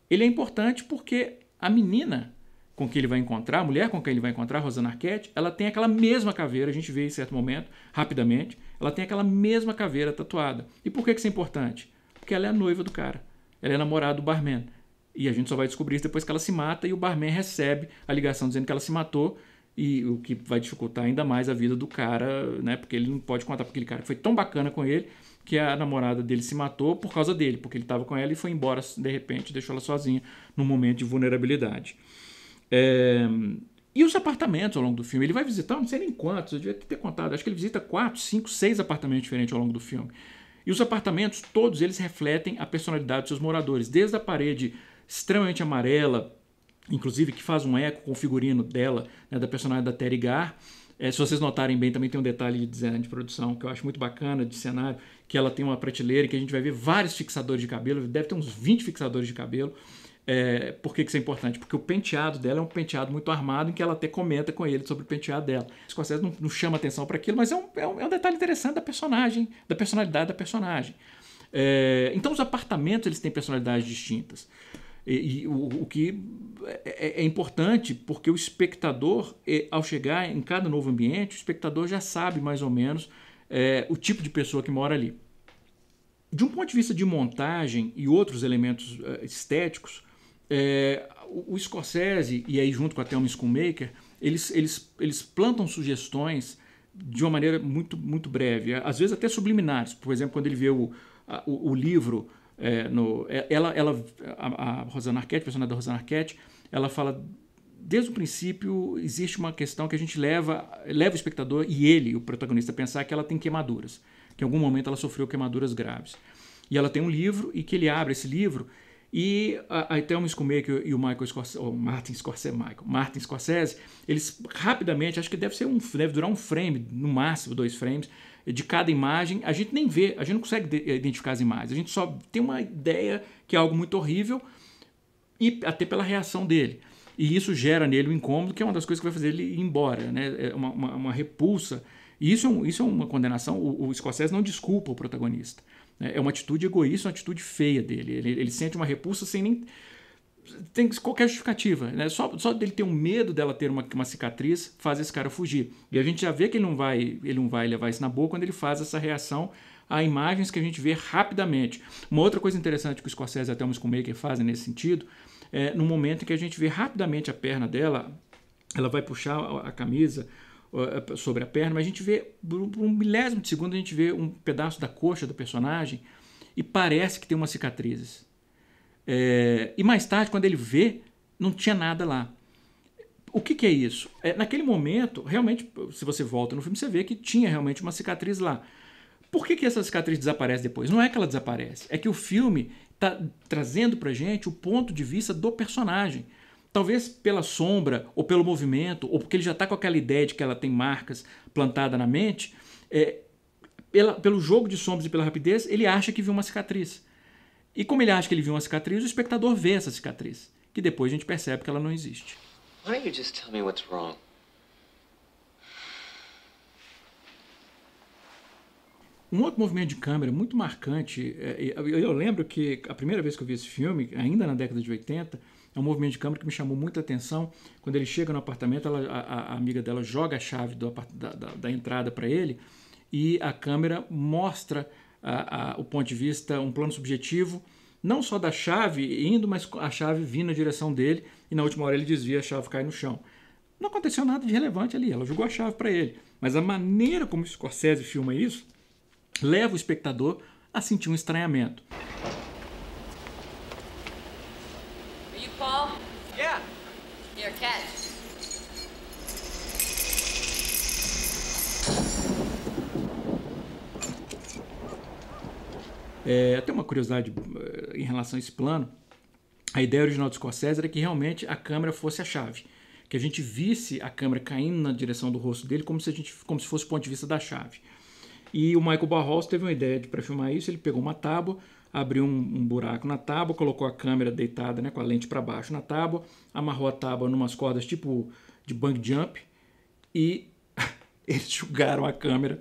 ele é importante porque a menina com que ele vai encontrar, a mulher com quem ele vai encontrar, Rosana Arquette, ela tem aquela mesma caveira, a gente vê em certo momento, rapidamente, ela tem aquela mesma caveira tatuada. E por que isso é importante? Porque ela é a noiva do cara, ela é namorada do barman. E a gente só vai descobrir isso depois que ela se mata e o barman recebe a ligação dizendo que ela se matou e o que vai dificultar ainda mais a vida do cara, né? Porque ele não pode contar para aquele cara que foi tão bacana com ele que a namorada dele se matou por causa dele, porque ele estava com ela e foi embora de repente, deixou ela sozinha num momento de vulnerabilidade. É... E os apartamentos ao longo do filme? Ele vai visitar, não sei nem quantos, eu devia ter contado, acho que ele visita quatro, cinco, seis apartamentos diferentes ao longo do filme. E os apartamentos, todos eles refletem a personalidade dos seus moradores, desde a parede extremamente amarela, inclusive, que faz um eco com o figurino dela, né, da personagem da Terry Gar. É, se vocês notarem bem, também tem um detalhe de design de produção que eu acho muito bacana, de cenário, que ela tem uma prateleira que a gente vai ver vários fixadores de cabelo, deve ter uns 20 fixadores de cabelo. É, por que, que isso é importante? Porque o penteado dela é um penteado muito armado, em que ela até comenta com ele sobre o penteado dela. Scorsese não, não chama atenção para aquilo, mas é um, é, um, é um detalhe interessante da personagem, da personalidade da personagem. É, então os apartamentos eles têm personalidades distintas. E, e o, o, que é, é, é importante, porque o espectador, ao chegar em cada novo ambiente, o espectador já sabe mais ou menos é, o tipo de pessoa que mora ali. De um ponto de vista de montagem e outros elementos é, estéticos, é, o, o Scorsese, e aí junto com a Thelma Schoonmaker, eles, eles, eles plantam sugestões de uma maneira muito, muito breve, às vezes até subliminares. Por exemplo, quando ele vê o, o, o livro é, no, é, ela, ela, a, a Rosana Arquette, a personagem da Rosana Arquette, ela fala desde o princípio existe uma questão que a gente leva, leva o espectador e ele, o protagonista, a pensar que ela tem queimaduras, que em algum momento ela sofreu queimaduras graves. E ela tem um livro e que ele abre esse livro e a, a Thelma Schumacher e o Michael Scorsese, Martin Scorsese, Michael, Martin Scorsese, eles rapidamente, acho que deve ser um, deve durar um frame, no máximo dois frames, de cada imagem. A gente nem vê, a gente não consegue eh, identificar as imagens. A gente só tem uma ideia que é algo muito horrível e até pela reação dele. E isso gera nele um incômodo, que é uma das coisas que vai fazer ele ir embora, né? É uma, uma, uma, repulsa. E isso é, um, isso é uma condenação. O, o Scorsese não desculpa o protagonista. Né? É uma atitude egoísta, uma atitude feia dele. Ele, ele sente uma repulsa sem nem tem qualquer justificativa. Né? Só, só dele ter um medo dela ter uma, uma cicatriz faz esse cara fugir. E a gente já vê que ele não vai ele não vai levar isso na boa quando ele faz essa reação a imagens que a gente vê rapidamente. Uma outra coisa interessante que os Scorsese e até o Maker fazem nesse sentido é no momento em que a gente vê rapidamente a perna dela, ela vai puxar a camisa é, sobre a perna, mas a gente vê por um milésimo de segundo a gente vê um pedaço da coxa do personagem e parece que tem umas cicatrizes. É, e mais tarde, quando ele vê, não tinha nada lá. O que, que é isso? É, naquele momento, realmente, se você volta no filme, você vê que tinha realmente uma cicatriz lá. Por que, que essa cicatriz desaparece depois? Não é que ela desaparece, é que o filme está trazendo para gente o ponto de vista do personagem. Talvez pela sombra, ou pelo movimento, ou porque ele já está com aquela ideia de que ela tem marcas plantadas na mente, é, pela, pelo jogo de sombras e pela rapidez, ele acha que viu uma cicatriz. E como ele acha que ele viu uma cicatriz, o espectador vê essa cicatriz, que depois a gente percebe que ela não existe. Why don't you just tell me what's wrong? Um outro movimento de câmera muito marcante, é, eu lembro que a primeira vez que eu vi esse filme, ainda na década de 80, é um movimento de câmera que me chamou muita atenção. Quando ele chega no apartamento, ela, a, a, amiga dela joga a chave do, da, da, da entrada para ele e a câmera mostra a, a, o ponto de vista, um plano subjetivo, não só da chave indo, mas a chave vindo na direção dele, e na última hora ele desvia, a chave cai no chão. Não aconteceu nada de relevante ali, ela jogou a chave para ele. Mas a maneira como o Scorsese filma isso leva o espectador a sentir um estranhamento. É, até uma curiosidade eh, em relação a esse plano. A ideia original do Scorsese era que realmente a câmera fosse a chave, que a gente visse a câmera caindo na direção do rosto dele como se a gente, como se fosse o ponto de vista da chave. E o Michael Barros teve uma ideia de para filmar isso, ele pegou uma tábua, abriu um, um, buraco na tábua, colocou a câmera deitada, né, com a lente para baixo na tábua, amarrou a tábua numas cordas tipo de bang jump e eles jogaram a câmera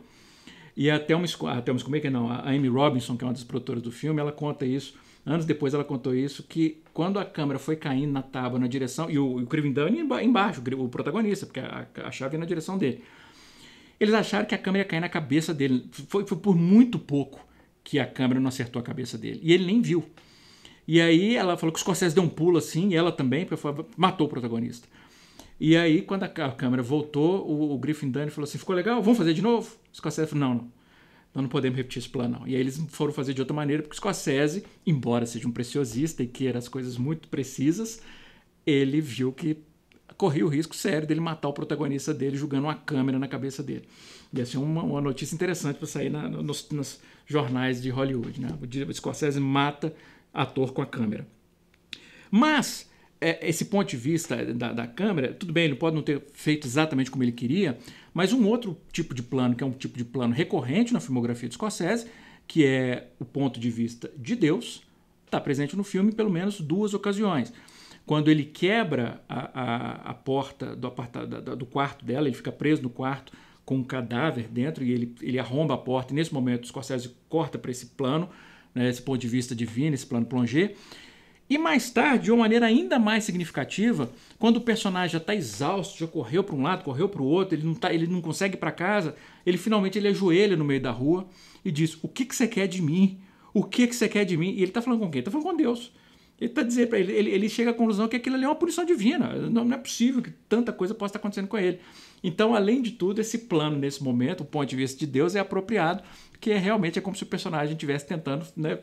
e a Thelma, a Thelma é não, a Amy Robinson, que é uma das produtoras do filme, ela conta isso, anos depois ela contou isso, que quando a câmera foi caindo na tábua, na direção, e o, Griffin o Dunne embaixo, o protagonista, porque a, a chave ia na direção dele. Eles acharam que a câmera ia cair na cabeça dele. Foi, foi por muito pouco que a câmera não acertou a cabeça dele. E ele nem viu. E aí ela falou que os Scorsese deu um pulo assim, e ela também, porque foi, matou o protagonista. E aí, quando a câmera voltou, o, o Griffin Dunne falou assim: ficou legal? Vamos fazer de novo? O Scorsese falou, não, não, nós não podemos repetir esse plano, não. E aí eles foram fazer de outra maneira, porque o Scorsese, embora seja um preciosista e queira as coisas muito precisas, ele viu que corria o risco sério dele matar o protagonista dele jogando uma câmera na cabeça dele. e assim uma, uma notícia interessante para sair na, nos, nos, jornais de Hollywood. Né? O Scorsese mata ator com a câmera. Mas é, esse ponto de vista da, da câmera, tudo bem, ele pode não ter feito exatamente como ele queria, mas um outro tipo de plano, que é um tipo de plano recorrente na filmografia de Scorsese, que é o ponto de vista de Deus, está presente no filme em pelo menos duas ocasiões. Quando ele quebra a, a, a porta do, apartado, da, do quarto dela, ele fica preso no quarto com um cadáver dentro e ele, ele arromba a porta. E nesse momento, Scorsese corta para esse plano, né, esse ponto de vista divino, esse plano plongé. E mais tarde, de uma maneira ainda mais significativa, quando o personagem já está exausto, já correu para um lado, correu para o outro, ele não, tá, ele não consegue ir para casa, ele finalmente ele ajoelha no meio da rua e diz: O que, que você quer de mim? O que, que você quer de mim? E ele está falando com quem? Está falando com Deus. Ele está dizendo para ele, ele, ele, chega à conclusão que aquilo ali é uma punição divina. Não, é possível que tanta coisa possa estar acontecendo com ele. Então, além de tudo, esse plano nesse momento, o ponto de vista de Deus, é apropriado, porque é realmente é como se o personagem estivesse tentando né,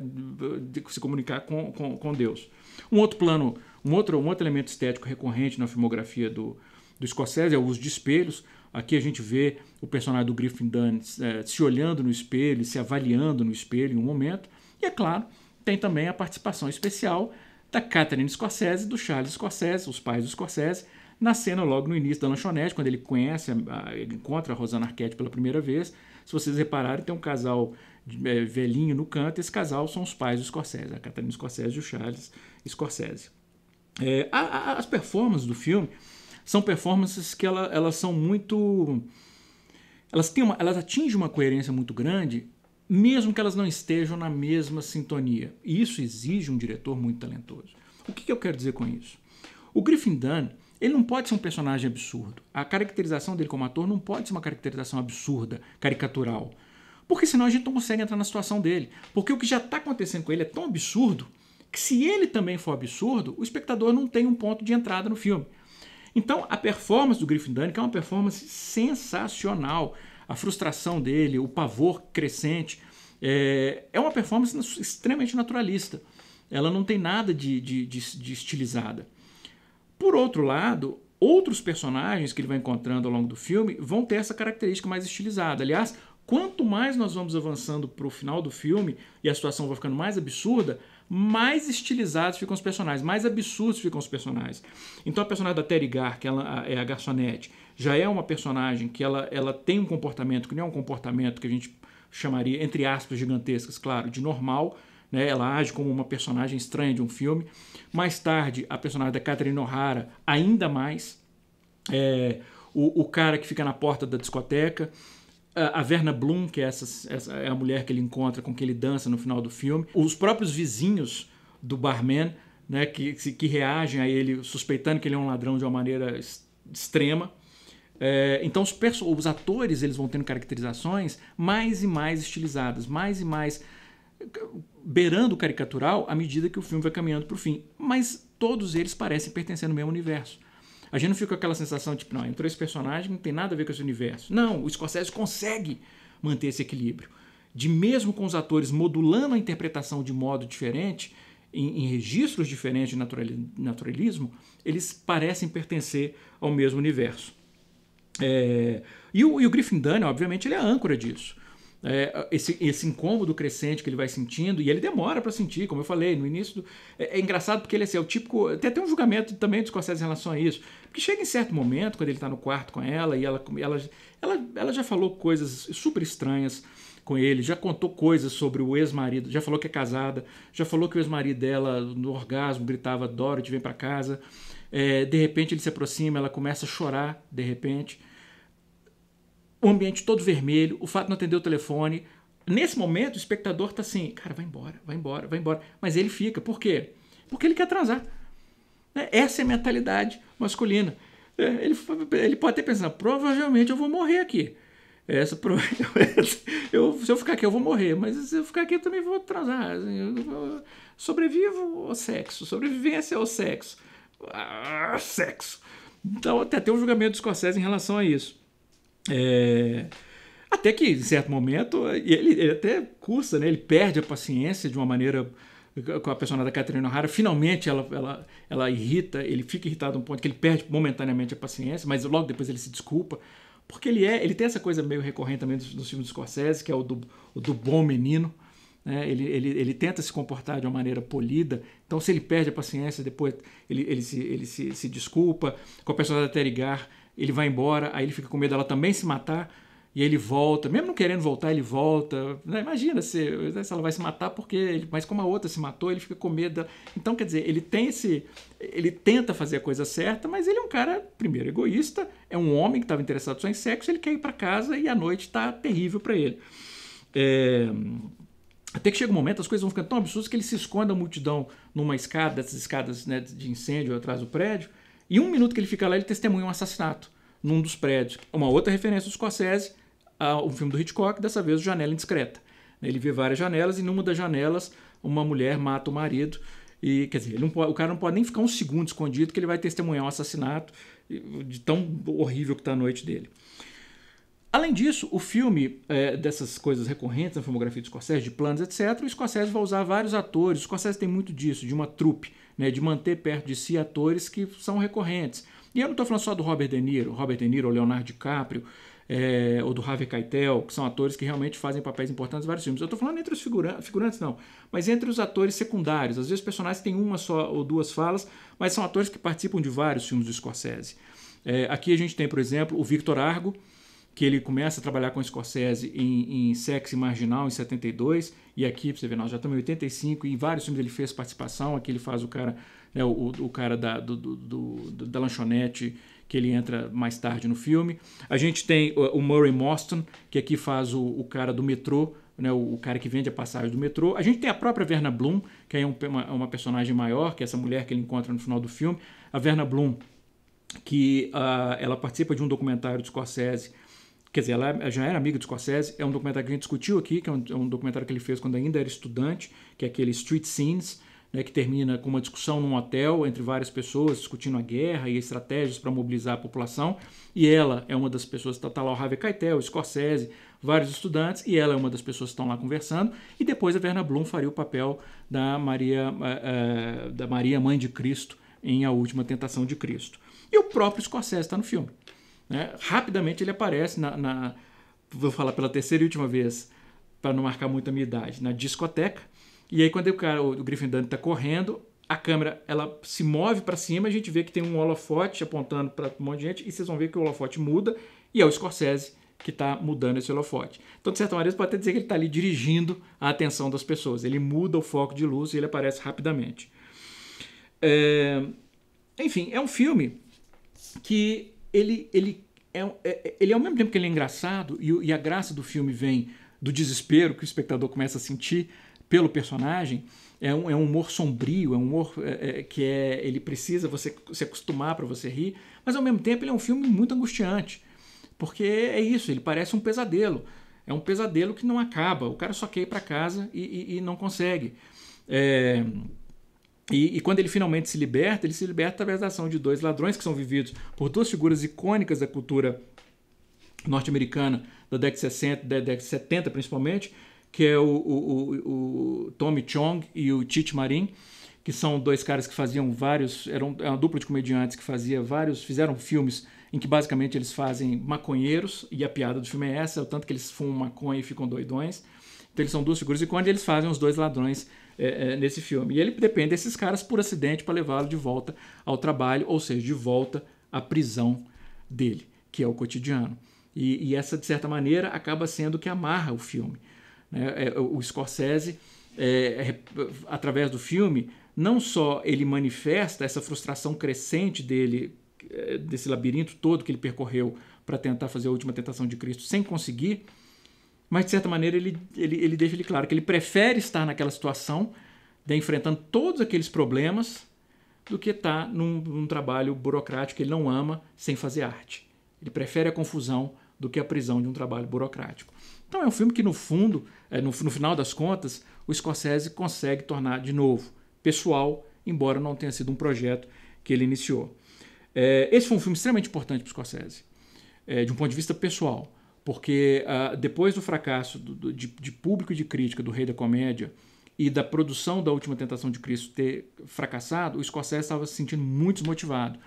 se comunicar com, com, com, Deus. Um outro plano, um outro, um outro elemento estético recorrente na filmografia do, do Scorsese é o uso de espelhos. Aqui a gente vê o personagem do Griffin Dunn é, eh, se olhando no espelho, se avaliando no espelho em um momento. E é claro, tem também a participação especial da Catherine Scorsese, do Charles Scorsese, os pais do Scorsese, na cena logo no início da lanchonete, quando ele conhece, ele encontra a Rosana Arquette pela primeira vez. Se vocês repararem, tem um casal é, velhinho no canto, esse casal são os pais do Scorsese, a Catherine Scorsese e o Charles Scorsese. É, a, a, as performances do filme são performances que ela, elas são muito... Elas, têm uma, elas atingem uma coerência muito grande mesmo que elas não estejam na mesma sintonia. E isso exige um diretor muito talentoso. O que, que eu quero dizer com isso? O Griffin Dunn ele não pode ser um personagem absurdo. A caracterização dele como ator não pode ser uma caracterização absurda, caricatural. Porque senão a gente não consegue entrar na situação dele. Porque o que já está acontecendo com ele é tão absurdo que, se ele também for absurdo, o espectador não tem um ponto de entrada no filme. Então, a performance do Griffin Dunne, que é uma performance sensacional, a frustração dele, o pavor crescente. É, é uma performance extremamente naturalista. Ela não tem nada de, de, de, de estilizada. Por outro lado, outros personagens que ele vai encontrando ao longo do filme vão ter essa característica mais estilizada. Aliás, quanto mais nós vamos avançando para o final do filme e a situação vai ficando mais absurda, mais estilizados ficam os personagens, mais absurdos ficam os personagens. Então a personagem da Terry Gar, que ela é a garçonete, já é uma personagem que ela, ela tem um comportamento que não é um comportamento que a gente chamaria, entre aspas, gigantescas, claro, de normal. Né? Ela age como uma personagem estranha de um filme. Mais tarde, a personagem da Catherine O'Hara, ainda mais. É, o, o cara que fica na porta da discoteca a Verna Bloom, que é, essa, essa, é a mulher que ele encontra, com que ele dança no final do filme, os próprios vizinhos do barman, né, que, que reagem a ele suspeitando que ele é um ladrão de uma maneira extrema. É, então os, os atores eles vão tendo caracterizações mais e mais estilizadas, mais e mais beirando o caricatural à medida que o filme vai caminhando para o fim. Mas todos eles parecem pertencer ao mesmo universo. A gente não fica com aquela sensação tipo, não, entrou esse personagem, não tem nada a ver com esse universo. Não, o Scorsese consegue manter esse equilíbrio. De mesmo com os atores modulando a interpretação de modo diferente, em, em registros diferentes de naturalismo, eles parecem pertencer ao mesmo universo. É, e, o, e o Griffin Dunne, obviamente, ele é a âncora disso é, esse, esse incômodo crescente que ele vai sentindo, e ele demora para sentir, como eu falei no início. Do, é, é, engraçado porque ele assim, é o típico. Tem até um julgamento também dos Scorsese em relação a isso. Porque chega em certo momento, quando ele está no quarto com ela, e ela, ela, ela, ela já falou coisas super estranhas com ele, já contou coisas sobre o ex-marido, já falou que é casada, já falou que o ex-marido dela, no orgasmo, gritava: Dorothy, vem para casa. É, de repente ele se aproxima, ela começa a chorar, de repente ambiente todo vermelho, o fato de não atender o telefone. Nesse momento, o espectador tá assim, cara, vai embora, vai embora, vai embora. Mas ele fica. Por quê? Porque ele quer transar. Né? Essa é a mentalidade masculina. É, ele, ele pode ter pensado, provavelmente eu vou morrer aqui. Essa, eu, se eu ficar aqui, eu vou morrer, mas se eu ficar aqui, eu também vou transar. Assim, sobrevivo ao sexo, sobrevivência ao sexo. Ah, sexo. Então, até tem um julgamento escocês Scorsese em relação a isso. É, até que, em certo momento, ele, ele, até cursa, né? ele perde a paciência de uma maneira com a personagem da Catherine O'Hara. Finalmente ela, ela, ela irrita, ele fica irritado a um ponto que ele perde momentaneamente a paciência, mas logo depois ele se desculpa. Porque ele é, ele tem essa coisa meio recorrente também dos, dos filmes do Scorsese, que é o do, o do bom menino. Né? Ele, ele, ele tenta se comportar de uma maneira polida, então se ele perde a paciência, depois ele, ele, se, ele se, se desculpa. Com a personagem da Terry Gar, ele vai embora, aí ele fica com medo dela também se matar, e ele volta, mesmo não querendo voltar, ele volta. Né? Imagina se, né, se, ela vai se matar porque ele, mas como a outra se matou, ele fica com medo. Então, quer dizer, ele tem esse ele tenta fazer a coisa certa, mas ele é um cara primeiro egoísta, é um homem que estava interessado só em sexo, ele quer ir para casa e a noite está terrível para ele. É, até que chega um momento, as coisas vão ficando tão absurdas que ele se esconde a multidão numa escada, dessas escadas né, de incêndio atrás do prédio, e um minuto que ele fica lá, ele testemunha um assassinato num dos prédios. Uma outra referência do Scorsese, ao um filme do Hitchcock, dessa vez o Janela Indiscreta. Ele vê várias janelas e numa das janelas uma mulher mata o marido. E, quer dizer, não, o cara não pode nem ficar um segundo escondido que ele vai testemunhar um assassinato de tão horrível que está a noite dele. Além disso, o filme, é, dessas coisas recorrentes na filmografia do Scorsese, de planos, etc., o Scorsese vai usar vários atores. O Scorsese tem muito disso, de uma trupe né, de manter perto de si atores que são recorrentes. E eu não estou falando só do Robert De Niro, Robert De Niro ou Leonardo DiCaprio, é, ou do Harvey Keitel, que são atores que realmente fazem papéis importantes em vários filmes. Eu estou falando entre os figurantes, figurantes não, mas entre os atores secundários. Às vezes personagens têm uma só ou duas falas, mas são atores que participam de vários filmes do Scorsese. É, aqui a gente tem, por exemplo, o Victor Argo, que ele começa a trabalhar com Scorsese em, em Sexy Marginal, em 72, e aqui, você ver nós já estamos em 85, e em vários filmes ele fez participação, aqui ele faz o cara, né, o, o cara da, do, do, do, da lanchonete, que ele entra mais tarde no filme. A gente tem o, Murray Moston que aqui faz o, o cara do metrô, né, o, cara que vende a passagem do metrô. A gente tem a própria Verna Bloom, que é uma, uma, personagem maior, que é essa mulher que ele encontra no final do filme. A Verna Bloom, que uh, ela participa de um documentário de Scorsese Quer dizer, ela é, já era amiga do Scorsese, é um documentário que a gente discutiu aqui, que é um, é um documentário que ele fez quando ainda era estudante, que é aquele Street Scenes, né, que termina com uma discussão num hotel entre várias pessoas discutindo a guerra e estratégias para mobilizar a população. E ela é uma das pessoas, está tá lá o Harvey Keitel, o Scorsese, vários estudantes, e ela é uma das pessoas que estão lá conversando. E depois a Verna Blum faria o papel da Maria, uh, uh, da Maria Mãe de Cristo em A Última Tentação de Cristo. E o próprio Scorsese está no filme. Né? Rapidamente ele aparece na, na, Vou falar pela terceira e última vez, para não marcar muito a minha idade, na discoteca. E aí, quando o cara, o Gryffindor está correndo, a câmera ela se move para cima, a gente vê que tem um holofote apontando para um monte de gente, e vocês vão ver que o holofote muda, e é o Scorsese que está mudando esse holofote. Então, de certa maneira, você pode até dizer que ele está ali dirigindo a atenção das pessoas. Ele muda o foco de luz e ele aparece rapidamente. É... Enfim, é um filme que ele, ele, é, é, é, ele é ao mesmo tempo que ele é engraçado, e, e a graça do filme vem do desespero que o espectador começa a sentir pelo personagem, é um, é um humor sombrio, é um humor é, é, que é, ele precisa você se acostumar para você rir, mas ao mesmo tempo ele é um filme muito angustiante, porque é isso, ele parece um pesadelo, é um pesadelo que não acaba, o cara só quer ir para casa e, e, e, não consegue. É, e, e, quando ele finalmente se liberta, ele se liberta através da ação de dois ladrões que são vividos por duas figuras icônicas da cultura norte-americana da década de 60, da década de 70 principalmente, que é o, o, o, o Tommy Chong e o Tite Marin, que são dois caras que faziam vários, eram era uma dupla de comediantes que fazia vários, fizeram filmes em que basicamente eles fazem maconheiros, e a piada do filme é essa, é o tanto que eles fumam maconha e ficam doidões. Então eles são duas figuras icônicas e eles fazem os dois ladrões é, é, nesse filme. E ele depende desses caras por acidente para levá-lo de volta ao trabalho, ou seja, de volta à prisão dele, que é o cotidiano. E, e essa, de certa maneira, acaba sendo o que amarra o filme. Né? É, o Scorsese, é, é, através do filme, não só ele manifesta essa frustração crescente dele, desse labirinto todo que ele percorreu para tentar fazer a última tentação de Cristo sem conseguir, mas de certa maneira ele, ele, ele deixa ele claro que ele prefere estar naquela situação, de enfrentando todos aqueles problemas, do que estar tá num, num trabalho burocrático que ele não ama sem fazer arte. Ele prefere a confusão do que a prisão de um trabalho burocrático. Então é um filme que, no fundo, é, no, no final das contas, o Scorsese consegue tornar de novo pessoal, embora não tenha sido um projeto que ele iniciou. É, esse foi um filme extremamente importante para o Scorsese, é, de um ponto de vista pessoal. Porque uh, depois do fracasso do, do, de, de público e de crítica do Rei da Comédia e da produção da Última Tentação de Cristo ter fracassado, o Scorsese estava se sentindo muito desmotivado.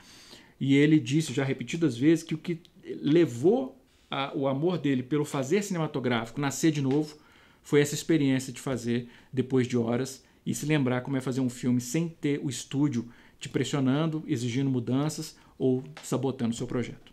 E ele disse já repetidas vezes que o que levou a, ah, o amor dele pelo fazer cinematográfico nascer de novo foi essa experiência de fazer depois de horas e se lembrar como é fazer um filme sem ter o estúdio te pressionando, exigindo mudanças ou sabotando o seu projeto.